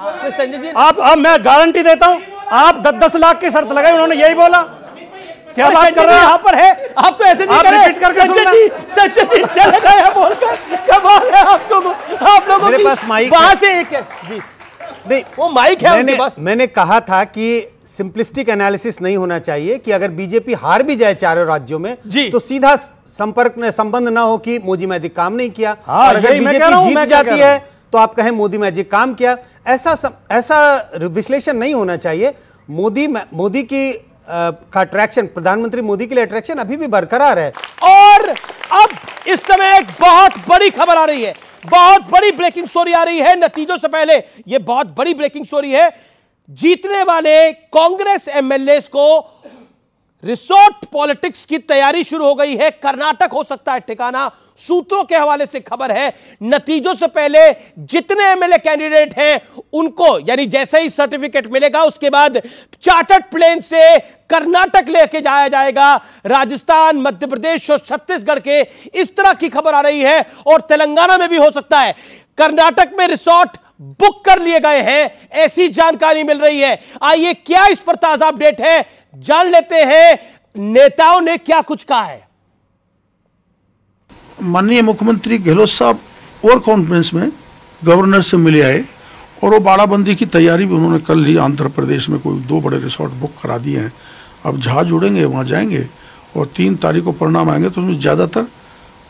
तो आप अब मैं गारंटी देता हूं आप दस दस लाख की शर्त लगाई उन्होंने यही बोला क्या बात कर रहे हैं यहाँ पर है आप तो ऐसे नहीं कर संजय जी संजय जी चले गए हैं बोलकर कमाल है आप लोगों आप लोगों मेरे पास माइक वहां से एक है जी नहीं वो माइक है मैंने, मैंने कहा था कि सिंपलिस्टिक एनालिसिस नहीं होना चाहिए कि अगर बीजेपी हार भी जाए चारों राज्यों में तो सीधा संपर्क में संबंध ना हो कि मोदी मैदी काम नहीं किया हाँ, और अगर बीजेपी जीत जाती है तो आप कहें मोदी मैजिक काम किया ऐसा सम, ऐसा विश्लेषण नहीं होना चाहिए मोदी मोदी की आ, का अट्रैक्शन प्रधानमंत्री मोदी के लिए अट्रैक्शन अभी भी बरकरार है और अब इस समय एक बहुत बड़ी खबर आ रही है बहुत बड़ी ब्रेकिंग स्टोरी आ रही है नतीजों से पहले यह बहुत बड़ी ब्रेकिंग स्टोरी है जीतने वाले कांग्रेस एमएलए को रिसोर्ट पॉलिटिक्स की तैयारी शुरू हो गई है कर्नाटक हो सकता है ठिकाना सूत्रों के हवाले से खबर है नतीजों से पहले जितने एमएलए कैंडिडेट हैं उनको यानी जैसे ही सर्टिफिकेट मिलेगा उसके बाद चार्टर्ड प्लेन से कर्नाटक लेके जाया जाएगा राजस्थान मध्य प्रदेश और छत्तीसगढ़ के इस तरह की खबर आ रही है और तेलंगाना में भी हो सकता है कर्नाटक में रिसोर्ट बुक कर लिए गए हैं ऐसी जानकारी मिल रही है आइए क्या इस पर ताजा अपडेट है जान लेते हैं नेताओं ने क्या कुछ कहा है माननीय मुख्यमंत्री गहलोत साहब और कॉन्फ्रेंस में गवर्नर से मिले आए और वो बाड़ाबंदी की तैयारी भी उन्होंने कल ही आंध्र प्रदेश में कोई दो बड़े रिसोर्ट बुक करा दिए हैं अब जहाँ जुड़ेंगे वहाँ जाएंगे और तीन तारीख को परिणाम आएंगे तो उसमें ज़्यादातर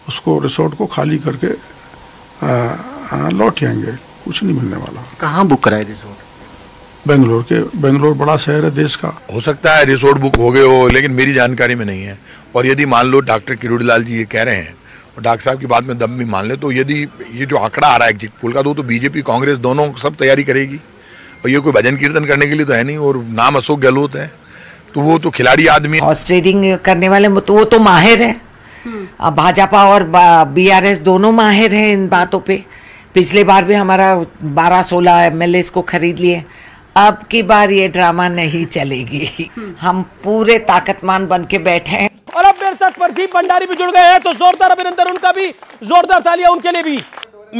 उसको रिसोर्ट को खाली करके लौट आएंगे कुछ नहीं मिलने वाला कहाँ बुक कराए रिसोर्ट बेंगलोर के बेंगलोर बड़ा शहर है देश का हो सकता है रिसोर्ट बुक हो गए हो लेकिन मेरी जानकारी में नहीं है और यदि मान लो डॉक्टर किरोड़ीलाल जी ये कह रहे हैं और डॉक्टर साहब की बात में दम भी मान ले तो यदि ये जो आंकड़ा आ रहा है एग्जिट पोल का तो, तो बीजेपी कांग्रेस दोनों सब तैयारी करेगी और ये कोई भजन कीर्तन करने के लिए तो है नहीं और नाम अशोक गहलोत है तो वो तो खिलाड़ी आदमी हॉर्स ट्रेडिंग करने वाले तो वो तो माहिर है हम्म। भाजपा और बी दोनों माहिर है इन बातों पे पिछले बार भी हमारा बारह सोलह एम को खरीद लिए अब की बार ये ड्रामा नहीं चलेगी हम पूरे ताकतमान बन के बैठे हैं और अब मेरे साथ प्रदीप भंडारी भी जुड़ गए हैं तो जोरदार अभिनंदन उनका भी जोरदार तालियां उनके लिए भी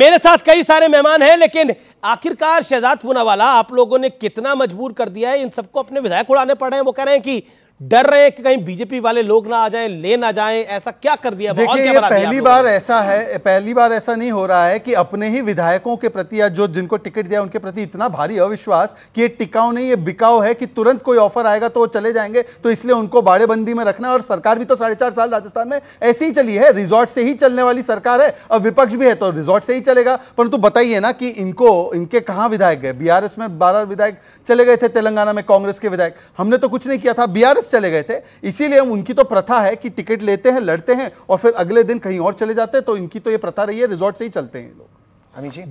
मेरे साथ कई सारे मेहमान हैं लेकिन आखिरकार शहजाद पूनावाला आप लोगों ने कितना मजबूर कर दिया है इन सबको अपने विधायक उड़ाने पड़ रहे हैं वो कह रहे हैं कि डर रहे हैं कि कहीं बीजेपी वाले लोग ना आ जाएं ले ना जाएं ऐसा क्या कर दिया देखिए ये पहली बार ऐसा है पहली बार ऐसा नहीं हो रहा है कि अपने ही विधायकों के प्रति या जो जिनको टिकट दिया उनके प्रति इतना भारी अविश्वास कि ये टिकाऊ नहीं ये बिकाऊ है कि तुरंत कोई ऑफर आएगा तो वो चले जाएंगे तो इसलिए उनको बाड़ेबंदी में रखना और सरकार भी तो साढ़े चार साल राजस्थान में ऐसी ही चली है रिजॉर्ट से ही चलने वाली सरकार है अब विपक्ष भी है तो रिजॉर्ट से ही चलेगा परंतु बताइए ना कि इनको इनके कहाँ विधायक गए बी में बारह विधायक चले गए थे तेलंगाना में कांग्रेस के विधायक हमने तो कुछ नहीं किया था बी चले गए थे इसीलिए हम उनकी तो प्रथा है कि टिकट लेते हैं लड़ते हैं और फिर अगले दिन कहीं और चले जाते हैं तो इनकी तो ये प्रथा रही है रिजॉर्ट से ही चलते हैं लोग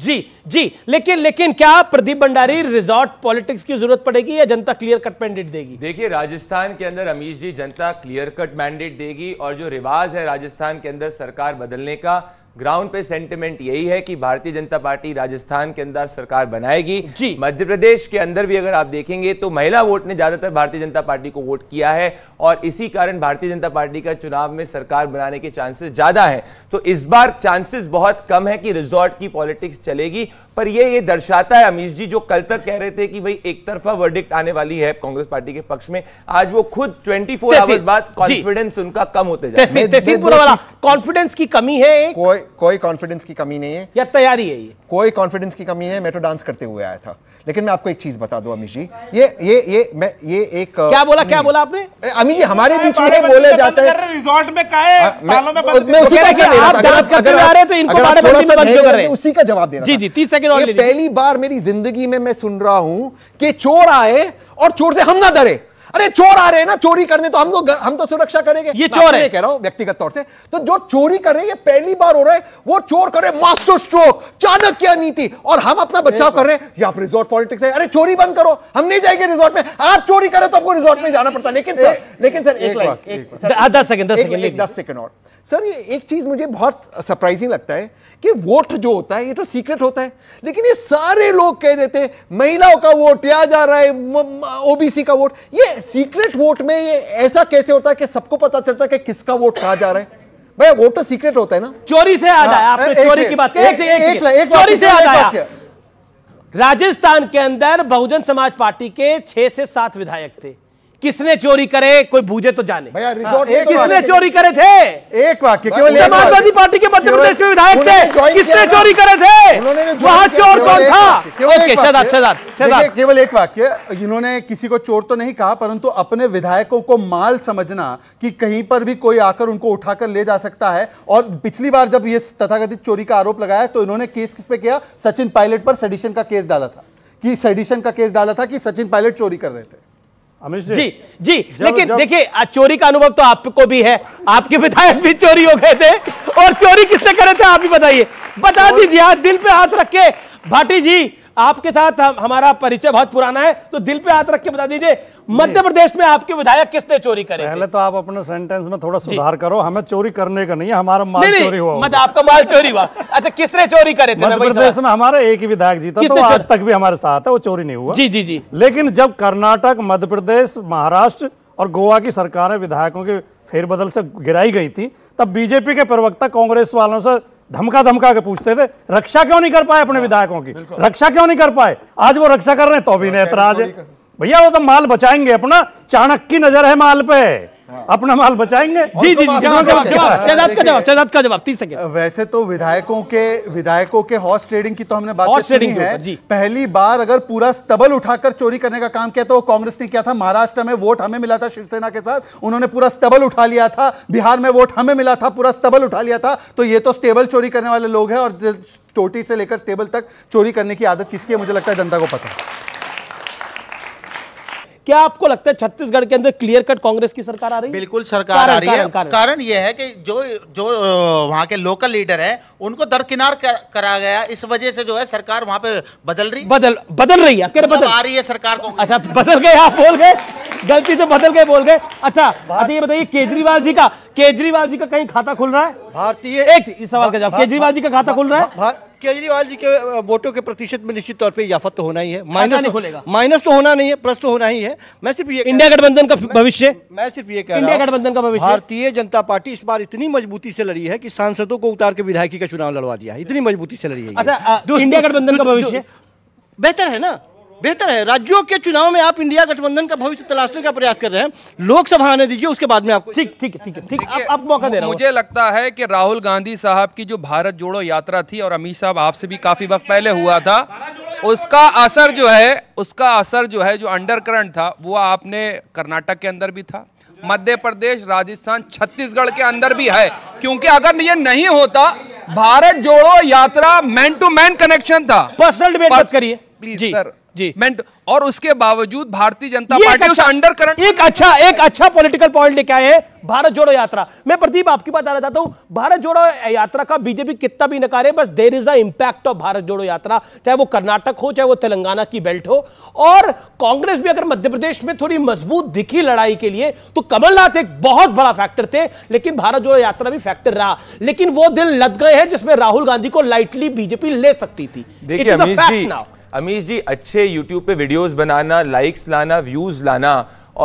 जी जी लेकिन लेकिन क्या प्रदीप भंडारी रिजॉर्ट पॉलिटिक्स की जरूरत पड़ेगी या जनता क्लियर कट मैंडेट देगी देखिए राजस्थान के अंदर अमीश जी जनता क्लियर कट मैंडेट देगी और जो रिवाज है राजस्थान के अंदर सरकार बदलने का ग्राउंड पे सेंटिमेंट यही है कि भारतीय जनता पार्टी राजस्थान के अंदर सरकार बनाएगी जी मध्य प्रदेश के अंदर भी अगर आप देखेंगे तो महिला वोट ने ज्यादातर भारतीय जनता पार्टी को वोट किया है और इसी कारण भारतीय जनता पार्टी का चुनाव में सरकार बनाने के चांसेस ज्यादा है तो इस बार चांसेस बहुत कम है कि रिजॉर्ट की पॉलिटिक्स चलेगी पर यह ये दर्शाता है अमीश जी जो कल तक कह रहे थे कि भाई एक तरफा वर्डिक्ट आने वाली है कांग्रेस पार्टी के पक्ष में आज वो खुद फोर आवर्स बाद कॉन्फिडेंस उनका कम होते जा रहा है कॉन्फिडेंस की कमी है कोई कोई कॉन्फिडेंस की कमी नहीं है या तैयारी है ये कोई कॉन्फिडेंस की कमी नहीं है मैं तो डांस करते हुए आया था लेकिन मैं आपको एक चीज बता दूं अमीश जी ये ये ये मैं ये एक क्या बोला क्या बोला आपने अमीश जी हमारे बीच में बोले जाते हैं रिजॉर्ट में काहे तालों में मैं उसी का क्या दे डांस करते आ रहे तो इनको बारे में बंद क्यों कर रहे हैं उसी का जवाब दे रहा था जी जी 30 सेकंड और पहली बार मेरी जिंदगी में मैं सुन रहा हूं कि चोर आए और चोर से हम ना डरे अरे चोर आ रहे हैं ना चोरी करने तो हम तो हम तो सुरक्षा करेंगे ये चोर है कह रहा हूं व्यक्तिगत तौर से तो जो चोरी कर रहे हैं ये पहली बार हो रहा है वो चोर करे मास्टर स्ट्रोक चाणक्य नीति और हम अपना बचाव तो कर रहे हैं ये आप रिजोर्ट पॉलिटिक्स है अरे चोरी बंद करो हम नहीं जाएंगे रिजोर्ट में आप चोरी करें तो आपको रिजोर्ट में जाना पड़ता है लेकिन सर लेकिन सर एक लाइन दस सेकंड दस सेकंड और सर ये एक चीज़ मुझे बहुत सरप्राइजिंग लगता है कि वोट जो होता है ये तो सीक्रेट होता है लेकिन ये सारे लोग कह देते महिलाओं का वोट या जा रहा है ओबीसी का वोट ये सीक्रेट वोट में ये ऐसा कैसे होता है कि सबको पता चलता है कि किसका वोट कहा जा रहा है भाई वोट तो सीक्रेट होता है ना चोरी से हाँ, आ जाए आपने चोरी की बात चोरी से आ जाए राजस्थान के अंदर बहुजन समाज पार्टी के छह से सात विधायक थे किसने चोरी करे कोई बूझे तो जाने भैया रिजोर्ट हाँ, एक किसने चोरी करे थे एक वाक्य केवल समाजवादी पार्टी के मध्य प्रदेश के विधायक थे किसने चोरी करे थे वहां चोर कौन था केवल एक वाक्य इन्होंने किसी को चोर तो नहीं कहा परंतु अपने विधायकों को माल समझना कि कहीं पर भी कोई आकर उनको उठाकर ले जा सकता है और पिछली बार जब ये तथाकथित चोरी का आरोप लगाया तो इन्होंने केस किस पे किया सचिन पायलट पर सेडिशन का केस डाला था कि सेडिशन का केस डाला था कि सचिन पायलट चोरी कर रहे थे जी जी लेकिन देखिए चोरी का अनुभव तो आपको भी है आपके विधायक भी चोरी हो गए थे और चोरी किसने करे थे आप भी बताइए बता दीजिए आप दिल पे हाथ रख के भाटी जी आपके साथ हमारा परिचय बहुत पुराना है तो दिल पे हाथ रख के बता दीजिए मध्य प्रदेश में आपके विधायक किसने चोरी करे पहले तो आप अपने सेंटेंस में थोड़ा सुधार करो हमें चोरी करने का नहीं है हमारा माल चोरी हुआ मतलब आपका माल चोरी हुआ अच्छा किसने चोरी करे थे मध्य प्रदेश में हमारा एक ही विधायक जीता तो आज तक भी हमारे साथ है वो चोरी नहीं हुआ जी जी जी लेकिन जब कर्नाटक मध्य प्रदेश महाराष्ट्र और गोवा की सरकारें विधायकों के फेरबदल से गिराई गई थी तब बीजेपी के प्रवक्ता कांग्रेस वालों से धमका धमका के पूछते थे रक्षा क्यों नहीं कर पाए अपने हाँ, विधायकों की रक्षा क्यों नहीं कर पाए आज वो रक्षा कर रहे हैं तो भी नहीं ऐतराज है भैया वो तो माल बचाएंगे अपना चाणक्य नजर है माल पे हाँ। अपना माल बचाएंगे तो जी जी जी जवाब जवाब जवाब का का वैसे तो विधायकों के विधायकों के हॉर्स ट्रेडिंग की तो हमने बात ट्रेडिंग है पहली बार अगर पूरा स्तबल उठाकर चोरी करने का काम किया तो कांग्रेस ने किया था महाराष्ट्र में वोट हमें मिला था शिवसेना के साथ उन्होंने पूरा स्तबल उठा लिया था बिहार में वोट हमें मिला था पूरा स्तबल उठा लिया था तो ये तो स्टेबल चोरी करने वाले लोग हैं और टोटी से लेकर स्टेबल तक चोरी करने की आदत किसकी है मुझे लगता है जनता को पता है क्या आपको लगता है छत्तीसगढ़ के अंदर क्लियर कट कांग्रेस की सरकार आ रही है बिल्कुल सरकार कारण, आ रही है कारण, कारण, यह है कि जो जो वहाँ के लोकल लीडर है उनको दरकिनार करा गया इस वजह से जो है सरकार वहाँ पे बदल रही बदल बदल रही है मतलब बदल आ रही है सरकार अच्छा बदल गए आप बोल गए गलती से बदल गए बोल गए अच्छा अच्छा ये बताइए केजरीवाल जी का केजरीवाल जी का कहीं खाता खुल रहा है भारतीय एक सवाल का जवाब केजरीवाल जी का खाता खुल रहा है केजरीवाल जी के वोटों के प्रतिशत में निश्चित तौर पे इजाफा तो होना ही है माइनस नहीं खुलेगा माइनस तो होना नहीं है प्लस तो होना ही है मैं सिर्फ ये इंडिया गठबंधन का भविष्य मैं सिर्फ ये कह रहा गठबंधन का भविष्य भारतीय जनता पार्टी इस बार इतनी मजबूती से लड़ी है कि सांसदों को उतार के विधायकी का चुनाव लड़वा दिया है इतनी मजबूती से लड़ी है अच्छा, इंडिया गठबंधन का भविष्य बेहतर है ना बेहतर है राज्यों के चुनाव में आप इंडिया गठबंधन का भविष्य तलाशने का प्रयास कर रहे हैं लोकसभा आने दीजिए उसके बाद में आपको ठीक ठीक ठीक ठीक आप मौका दे हैं मुझे लगता है कि राहुल गांधी साहब की जो भारत जोड़ो यात्रा थी और अमित साहब आपसे भी काफी वक्त पहले हुआ था उसका असर जो है उसका असर जो है जो अंडर करंट था वो आपने कर्नाटक के अंदर भी था मध्य प्रदेश राजस्थान छत्तीसगढ़ के अंदर भी है क्योंकि अगर ये नहीं होता Bharat Jodo Yatra man to man connection था पर्सनल डिबेट बात करिए प्लीज सर जी मैं और उसके बावजूद भारतीय जनता पार्टी अच्छा, अंडर करंट एक अच्छा एक अच्छा पॉलिटिकल पॉइंट लेके आए हैं भारत जोड़ो यात्रा मैं प्रदीप आपकी बात आना चाहता हूं भारत जोड़ो यात्रा का बीजेपी कितना भी नकारे बस there is the impact of Bharat Jodo Yatra चाहे वो कर्नाटक हो चाहे वो तेलंगाना की बेल्ट हो और कांग्रेस भी अगर मध्य प्रदेश में थोड़ी मजबूत दिखी लड़ाई के लिए तो कमलनाथ एक बहुत बड़ा फैक्टर थे लेकिन भारत जोड़ो यात्रा भी फैक्टर रहा लेकिन वो दिन लद गए हैं जिसमें राहुल गांधी को लाइटली बीजेपी ले सकती थी देखिए अमीश जी अच्छे यूट्यूब पे वीडियोस बनाना लाइक्स लाना व्यूज़ लाना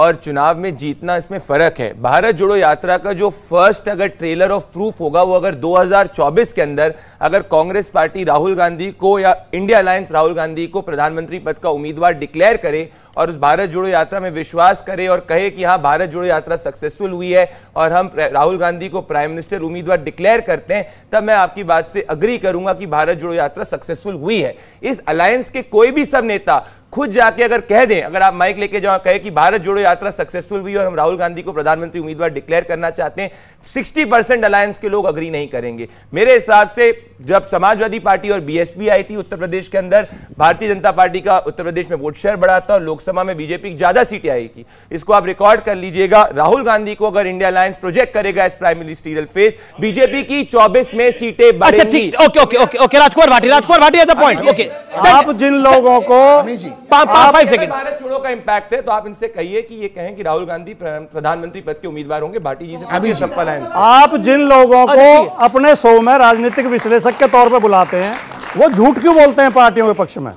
और चुनाव में जीतना इसमें फ़र्क है भारत जोड़ो यात्रा का जो फर्स्ट अगर ट्रेलर ऑफ प्रूफ होगा वो अगर 2024 के अंदर अगर कांग्रेस पार्टी राहुल गांधी को या इंडिया अलायंस राहुल गांधी को प्रधानमंत्री पद का उम्मीदवार डिक्लेयर करे और उस भारत जोड़ो यात्रा में विश्वास करे और कहे कि हाँ भारत जोड़ो यात्रा सक्सेसफुल हुई है और हम राहुल गांधी को प्राइम मिनिस्टर उम्मीदवार डिक्लेयर करते हैं तब मैं आपकी बात से अग्री करूंगा कि भारत जोड़ो यात्रा सक्सेसफुल हुई है इस अलायंस के कोई भी सब नेता खुद जाके अगर कह दें अगर आप माइक लेके जाओ कहे कि भारत जोड़ो यात्रा सक्सेसफुल हुई और हम राहुल गांधी को प्रधानमंत्री उम्मीदवार डिक्लेयर करना चाहते हैं सिक्सटी परसेंट अलायंस के लोग अग्री नहीं करेंगे मेरे हिसाब से जब समाजवादी पार्टी और बीएसपी आई थी उत्तर प्रदेश के अंदर भारतीय जनता पार्टी का उत्तर प्रदेश में वोट शेयर बढ़ा था और लोकसभा में बीजेपी की ज्यादा सीटें आई थी इसको आप रिकॉर्ड कर लीजिएगा राहुल गांधी को अगर इंडिया अलायंस प्रोजेक्ट करेगा इस प्राइम मिनिस्टरियल फेस बीजेपी की चौबीस में सीटें अच्छा, बढ़ेंगी okay okay okay okay Rajkumar Bhati Rajkumar Bhati as a point okay आप जिन लोगों को फाइव सेकंड छोड़ो का है तो आप इनसे कहिए कि ये कहें कि राहुल गांधी प्रधानमंत्री पद के उम्मीदवार होंगे भाटी जी से अभी सफल है आप जिन लोगों को अपने शो में राजनीतिक विश्लेषक के तौर पर बुलाते हैं वो झूठ क्यों बोलते हैं पार्टियों के पक्ष में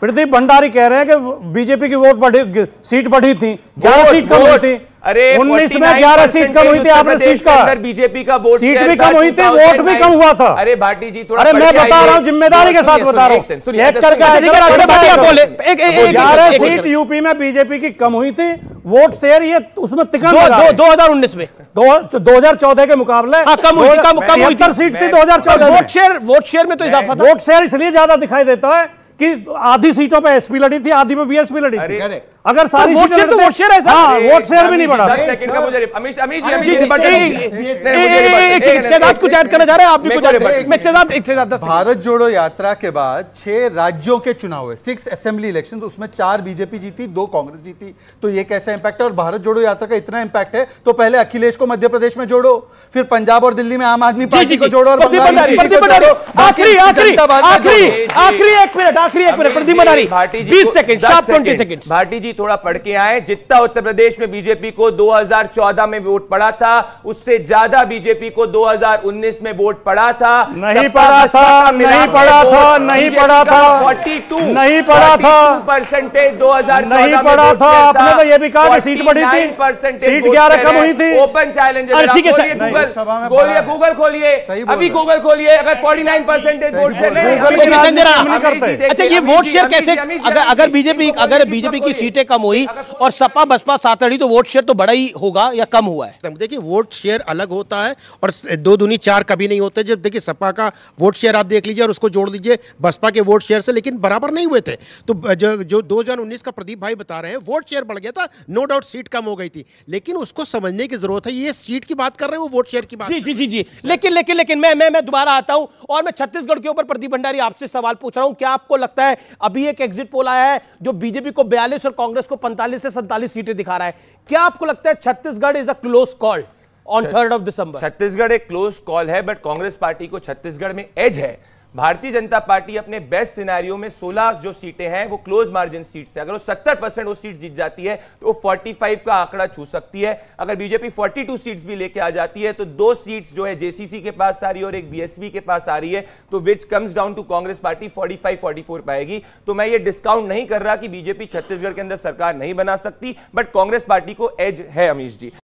प्रदीप भंडारी कह रहे हैं कि बीजेपी की वोट बढ़ी सीट बढ़ी थी ग्यारह सीट कम हुई थी अरे उन्नीस में ग्यारह सीट कम हुई थी आपने सीट का बीजेपी का वोट सीट भी कम हुई थी वोट भी कम हुआ था अरे भाटी जी थोड़ा अरे मैं बता रहा हूँ जिम्मेदारी के साथ बता रहा हूँ ग्यारह सीट यूपी में बीजेपी की कम हुई थी वोट शेयर ये उसमें तिकन दो हजार उन्नीस में दो तो हजार चौदह के मुकाबले हाँ, कम हुई कम कम हुई तो सीट थी दो हजार चौदह वोट शेयर वोट शेयर में तो इजाफा था वोट शेयर इसलिए ज्यादा दिखाई देता है कि आधी सीटों पर एसपी लड़ी थी आधी में बीएसपी लड़ी थी अगर सारी वोट शेयर तो वोट शेयर है हाँ वोट शेयर भी नहीं बढ़ा सेकंड का मुझे अमित अमित जी अमित जी एक एक शहजाद कुछ ऐड करना चाह रहे हैं आप भी कुछ मैं शहजाद एक शहजाद भारत जोड़ो यात्रा के बाद छह राज्यों के चुनाव हुए सिक्स असेंबली इलेक्शन उसमें चार बीजेपी जीती दो कांग्रेस जीती तो ये कैसा इंपैक्ट है और भारत जोड़ो यात्रा का इतना इंपैक्ट है तो पहले अखिलेश को मध्य प्रदेश में जोड़ो फिर पंजाब और दिल्ली में आम आदमी पार्टी को जोड़ो और आखिरी आखिरी आखिरी आखिरी एक मिनट आखिरी एक मिनट प्रदीप भंडारी बीस second twenty second Bharti ji भी थोड़ा पढ़ के आए जितना उत्तर प्रदेश में बीजेपी को 2014 में वोट पड़ा था उससे ज्यादा बीजेपी को 2019 में वोट पड़ा था नहीं पड़ा था नहीं पड़ा था नहीं पड़ा था 42 नहीं पड़ा था परसेंटेज दो नहीं पड़ा था आपने तो ये भी कहा सीट बढ़ी थी परसेंटेज ग्यारह कम हुई थी ओपन चैलेंज गूगल खोलिए गूगल खोलिए अभी गूगल खोलिए अगर forty nine percentage vote share अच्छा ये वोट शेयर कैसे अगर बीजेपी अगर बीजेपी की सीटें सीटें कम हुई और सपा बसपा साथ तो वोट शेयर तो बड़ा ही होगा या कम हुआ है देखिए वोट शेयर अलग होता है और दो दुनी चार कभी नहीं होते जब देखिए सपा का वोट शेयर आप देख लीजिए और उसको जोड़ लीजिए बसपा के वोट शेयर से लेकिन बराबर नहीं हुए थे तो जो जो 2019 का प्रदीप भाई बता रहे हैं वोट शेयर बढ़ गया था नो डाउट सीट कम हो गई थी लेकिन उसको समझने की जरूरत है ये सीट की बात कर रहे हैं वो वोट शेयर की बात जी जी जी जी लेकिन लेकिन लेकिन मैं मैं मैं दोबारा आता हूं और मैं छत्तीसगढ़ के ऊपर प्रदीप भंडारी आपसे सवाल पूछ रहा हूं क्या आपको लगता है अभी एक एग्जिट पोल आया है जो बीजेपी को बयालीस और कांग्रेस कांग्रेस को 45 से सैतालीस सीटें दिखा रहा है क्या आपको लगता है Chhattisgarh is a close call on third of December Chhattisgarh एक क्लोज कॉल है बट कांग्रेस पार्टी को छत्तीसगढ़ में एज है भारतीय जनता पार्टी अपने बेस्ट सिनेरियो में 16 जो सीटें हैं वो क्लोज मार्जिन सीट है अगर वो 70 परसेंट वो सीट जीत जाती है तो वो 45 का आंकड़ा छू सकती है अगर बीजेपी 42 सीट्स भी लेके आ जाती है तो दो सीट्स जो है जेसीसी के पास आ रही है और एक बीएसपी के पास आ रही है तो which comes down to Congress party forty five पाएगी तो मैं ये डिस्काउंट नहीं कर रहा कि बीजेपी छत्तीसगढ़ के अंदर सरकार नहीं बना सकती बट कांग्रेस पार्टी को एज है अमीश जी